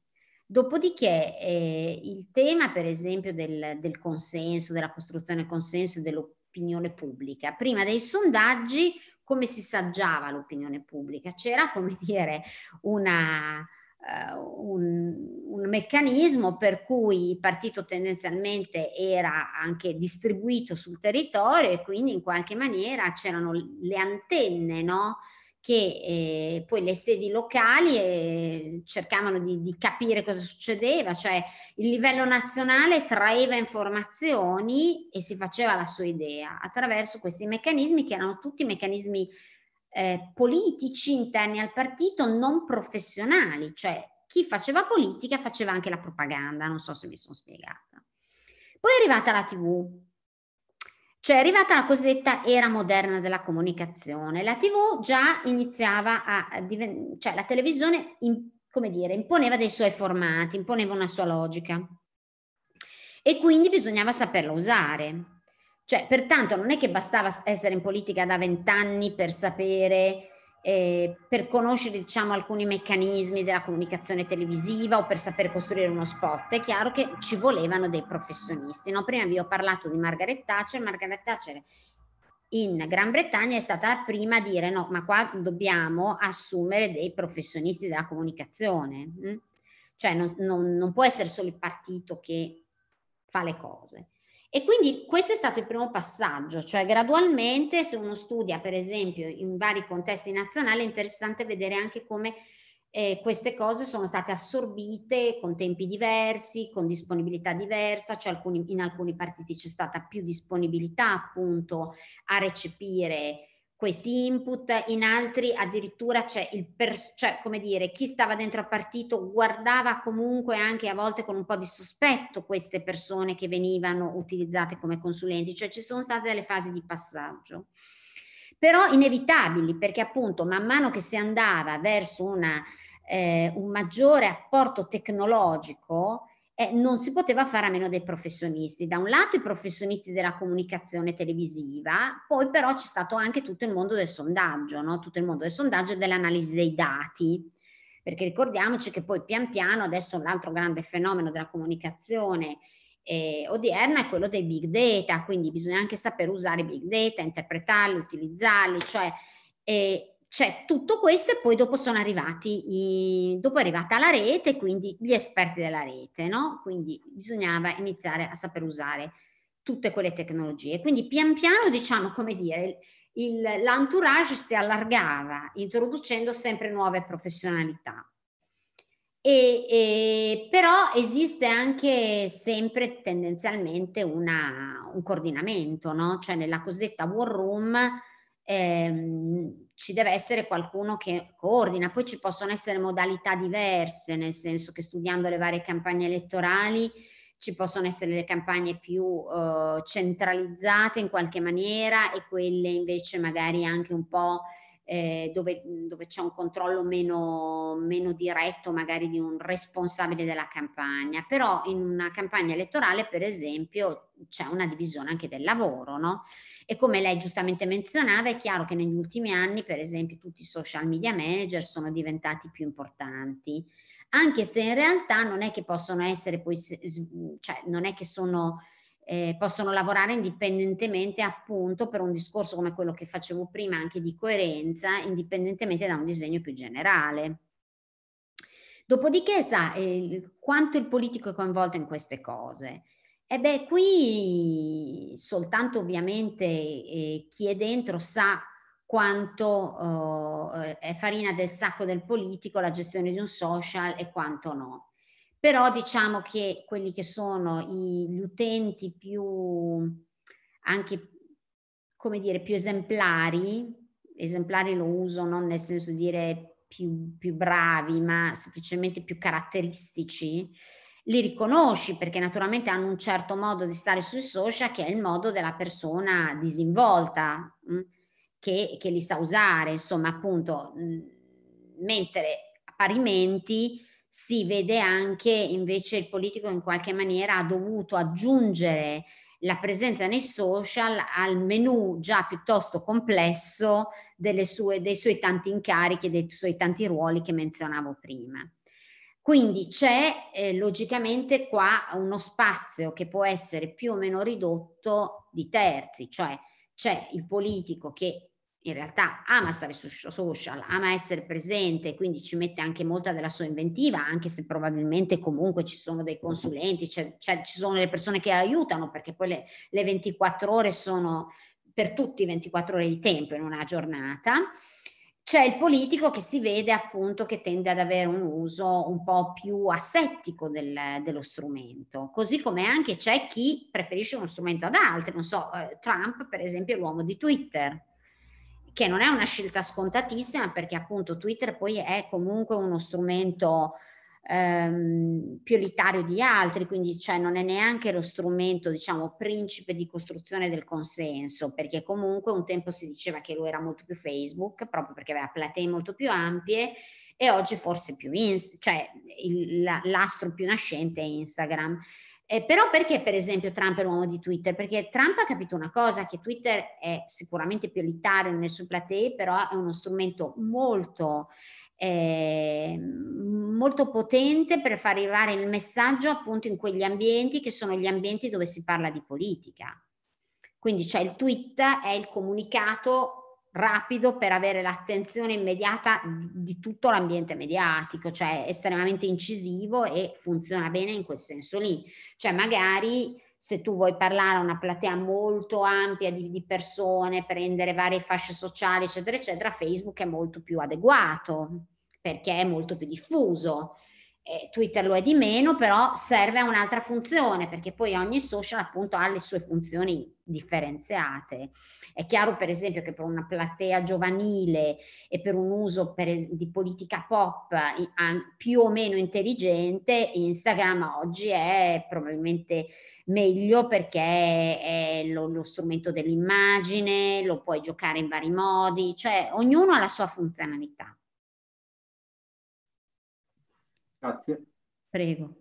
Dopodiché eh, il tema, per esempio, del, del consenso, della costruzione del consenso, dell'opinione pubblica, prima dei sondaggi come si saggiava l'opinione pubblica? C'era, come dire, una, eh, un, un, meccanismo per cui il partito tendenzialmente era anche distribuito sul territorio e quindi in qualche maniera c'erano le antenne no? che eh, poi le sedi locali eh, cercavano di, di, capire cosa succedeva, cioè il livello nazionale traeva informazioni e si faceva la sua idea attraverso questi meccanismi che erano tutti meccanismi eh, politici interni al partito non professionali, cioè chi faceva politica faceva anche la propaganda, non so se mi sono spiegata. Poi è arrivata la TV, cioè è arrivata la cosiddetta era moderna della comunicazione. La TV già iniziava a diventare, cioè la televisione, in, come dire, imponeva dei suoi formati, imponeva una sua logica e quindi bisognava saperla usare. Cioè, pertanto non è che bastava essere in politica da vent'anni per sapere, eh, per conoscere diciamo, alcuni meccanismi della comunicazione televisiva o per saper costruire uno spot. È chiaro che ci volevano dei professionisti. No? Prima vi ho parlato di Margaret Thatcher. Margaret Thatcher in Gran Bretagna è stata la prima a dire no, ma qua dobbiamo assumere dei professionisti della comunicazione. Hm? Cioè non, non, non può essere solo il partito che fa le cose. E quindi questo è stato il primo passaggio, cioè gradualmente se uno studia per esempio in vari contesti nazionali è interessante vedere anche come eh, queste cose sono state assorbite con tempi diversi, con disponibilità diversa, cioè alcuni, in alcuni partiti c'è stata più disponibilità appunto a recepire questi input, in altri addirittura c'è il, per, cioè come dire, chi stava dentro al partito guardava comunque anche a volte con un po' di sospetto queste persone che venivano utilizzate come consulenti, cioè ci sono state delle fasi di passaggio. Però inevitabili, perché appunto man mano che si andava verso una, eh, un maggiore apporto tecnologico, eh, non si poteva fare a meno dei professionisti. Da un lato i professionisti della comunicazione televisiva, poi però c'è stato anche tutto il mondo del sondaggio, no? tutto il mondo del sondaggio e dell'analisi dei dati. Perché ricordiamoci che poi pian piano adesso l'altro grande fenomeno della comunicazione eh, odierna è quello dei big data, quindi bisogna anche saper usare i big data, interpretarli, utilizzarli, cioè eh, c'è tutto questo e poi dopo sono arrivati, i, dopo è arrivata la rete, quindi gli esperti della rete, no? Quindi bisognava iniziare a saper usare tutte quelle tecnologie. Quindi pian piano, diciamo, come dire, il, l'entourage si allargava, introducendo sempre nuove professionalità. E, e, però esiste anche sempre tendenzialmente una, un coordinamento, no? Cioè nella cosiddetta war room ehm, ci deve essere qualcuno che coordina, poi ci possono essere modalità diverse, nel senso che studiando le varie campagne elettorali ci possono essere le campagne più eh, centralizzate in qualche maniera e quelle invece magari anche un po' eh, dove, dove, c'è un controllo meno, meno diretto magari di un responsabile della campagna, però in una campagna elettorale per esempio c'è una divisione anche del lavoro, no? E come lei giustamente menzionava, è chiaro che negli ultimi anni, per esempio, tutti i social media manager sono diventati più importanti, anche se in realtà non è che possono essere poi, cioè non è che sono, eh, possono lavorare indipendentemente appunto per un discorso come quello che facevo prima, anche di coerenza, indipendentemente da un disegno più generale. Dopodiché sa eh, quanto il politico è coinvolto in queste cose. E beh, qui soltanto ovviamente eh, chi è dentro sa quanto eh, è farina del sacco del politico la gestione di un social e quanto no. Però diciamo che quelli che sono i, gli utenti più, anche, come dire, più esemplari, esemplari lo uso non nel senso di dire più, più bravi, ma semplicemente più caratteristici, li riconosci perché naturalmente hanno un certo modo di stare sui social che è il modo della persona disinvolta mm, che, che, li sa usare, insomma appunto, mm, mentre parimenti si vede anche invece il politico in qualche maniera ha dovuto aggiungere la presenza nei social al menu già piuttosto complesso sue, dei suoi tanti incarichi, dei suoi tanti ruoli che menzionavo prima. Quindi c'è eh, logicamente qua uno spazio che può essere più o meno ridotto di terzi, cioè c'è il politico che in realtà ama stare su social, ama essere presente, quindi ci mette anche molta della sua inventiva, anche se probabilmente comunque ci sono dei consulenti, c'è, c'è, ci sono le persone che aiutano, perché poi le, le 24 ore sono per tutti 24 ore di tempo in una giornata c'è il politico che si vede appunto che tende ad avere un uso un po' più assettico del, dello strumento, così come anche c'è chi preferisce uno strumento ad altri, non so, eh, Trump per esempio è l'uomo di Twitter, che non è una scelta scontatissima perché appunto Twitter poi è comunque uno strumento ehm, più elitario di altri, quindi cioè, non è neanche lo strumento, diciamo, principe di costruzione del consenso, perché comunque un tempo si diceva che lui era molto più Facebook, proprio perché aveva platee molto più ampie, e oggi forse più, ins- cioè il, la, l'astro più nascente è Instagram. Eh, però perché per esempio Trump è l'uomo di Twitter? Perché Trump ha capito una cosa, che Twitter è sicuramente più elitario nel suo platee, però è uno strumento molto eh, molto potente per far arrivare il messaggio appunto in quegli ambienti che sono gli ambienti dove si parla di politica. Quindi cioè il tweet è il comunicato rapido per avere l'attenzione immediata di tutto l'ambiente mediatico, cioè estremamente incisivo e funziona bene in quel senso lì. Cioè magari se tu vuoi parlare a una platea molto ampia di, di persone, prendere varie fasce sociali, eccetera, eccetera, Facebook è molto più adeguato perché è molto più diffuso. Eh, Twitter lo è di meno, però serve a un'altra funzione, perché poi ogni social appunto ha le sue funzioni differenziate. È chiaro per esempio che per una platea giovanile e per un uso per es- di politica pop più o meno intelligente, Instagram oggi è probabilmente meglio perché è lo, lo strumento dell'immagine, lo puoi giocare in vari modi, cioè ognuno ha la sua funzionalità. Grazie. Prego.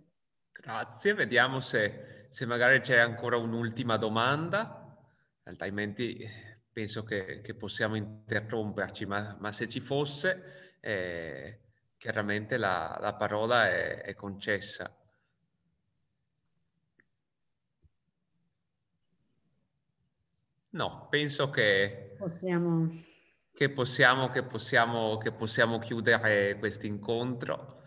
Grazie, vediamo se, se magari c'è ancora un'ultima domanda, altrimenti penso che, che possiamo interromperci, ma, ma, se ci fosse eh, chiaramente la, la parola è, è concessa. No, penso che possiamo, che possiamo, che possiamo, che possiamo chiudere questo incontro.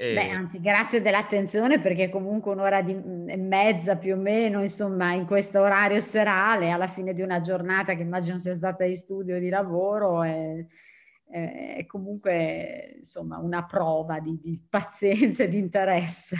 E... Beh, anzi, grazie dell'attenzione perché comunque un'ora di, mm, e mezza più o meno, insomma, in questo orario serale, alla fine di una giornata che immagino sia stata di studio e di lavoro, è, è, comunque, insomma, una prova di, di pazienza e di interesse.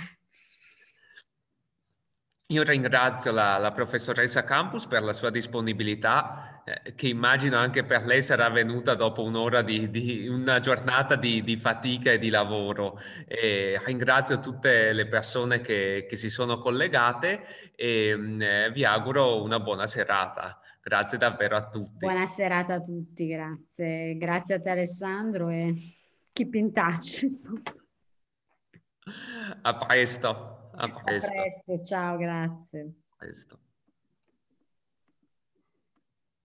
Io ringrazio la, la professoressa Campus per la sua disponibilità eh, che immagino anche per lei sarà venuta dopo un'ora di, di una giornata di, di, fatica e di lavoro. E ringrazio tutte le persone che, che, si sono collegate e mm, eh, vi auguro una buona serata. Grazie davvero a tutti. Buona serata a tutti, grazie. Grazie a te Alessandro e keep in touch. A presto. A presto, a presto ciao, grazie. A presto.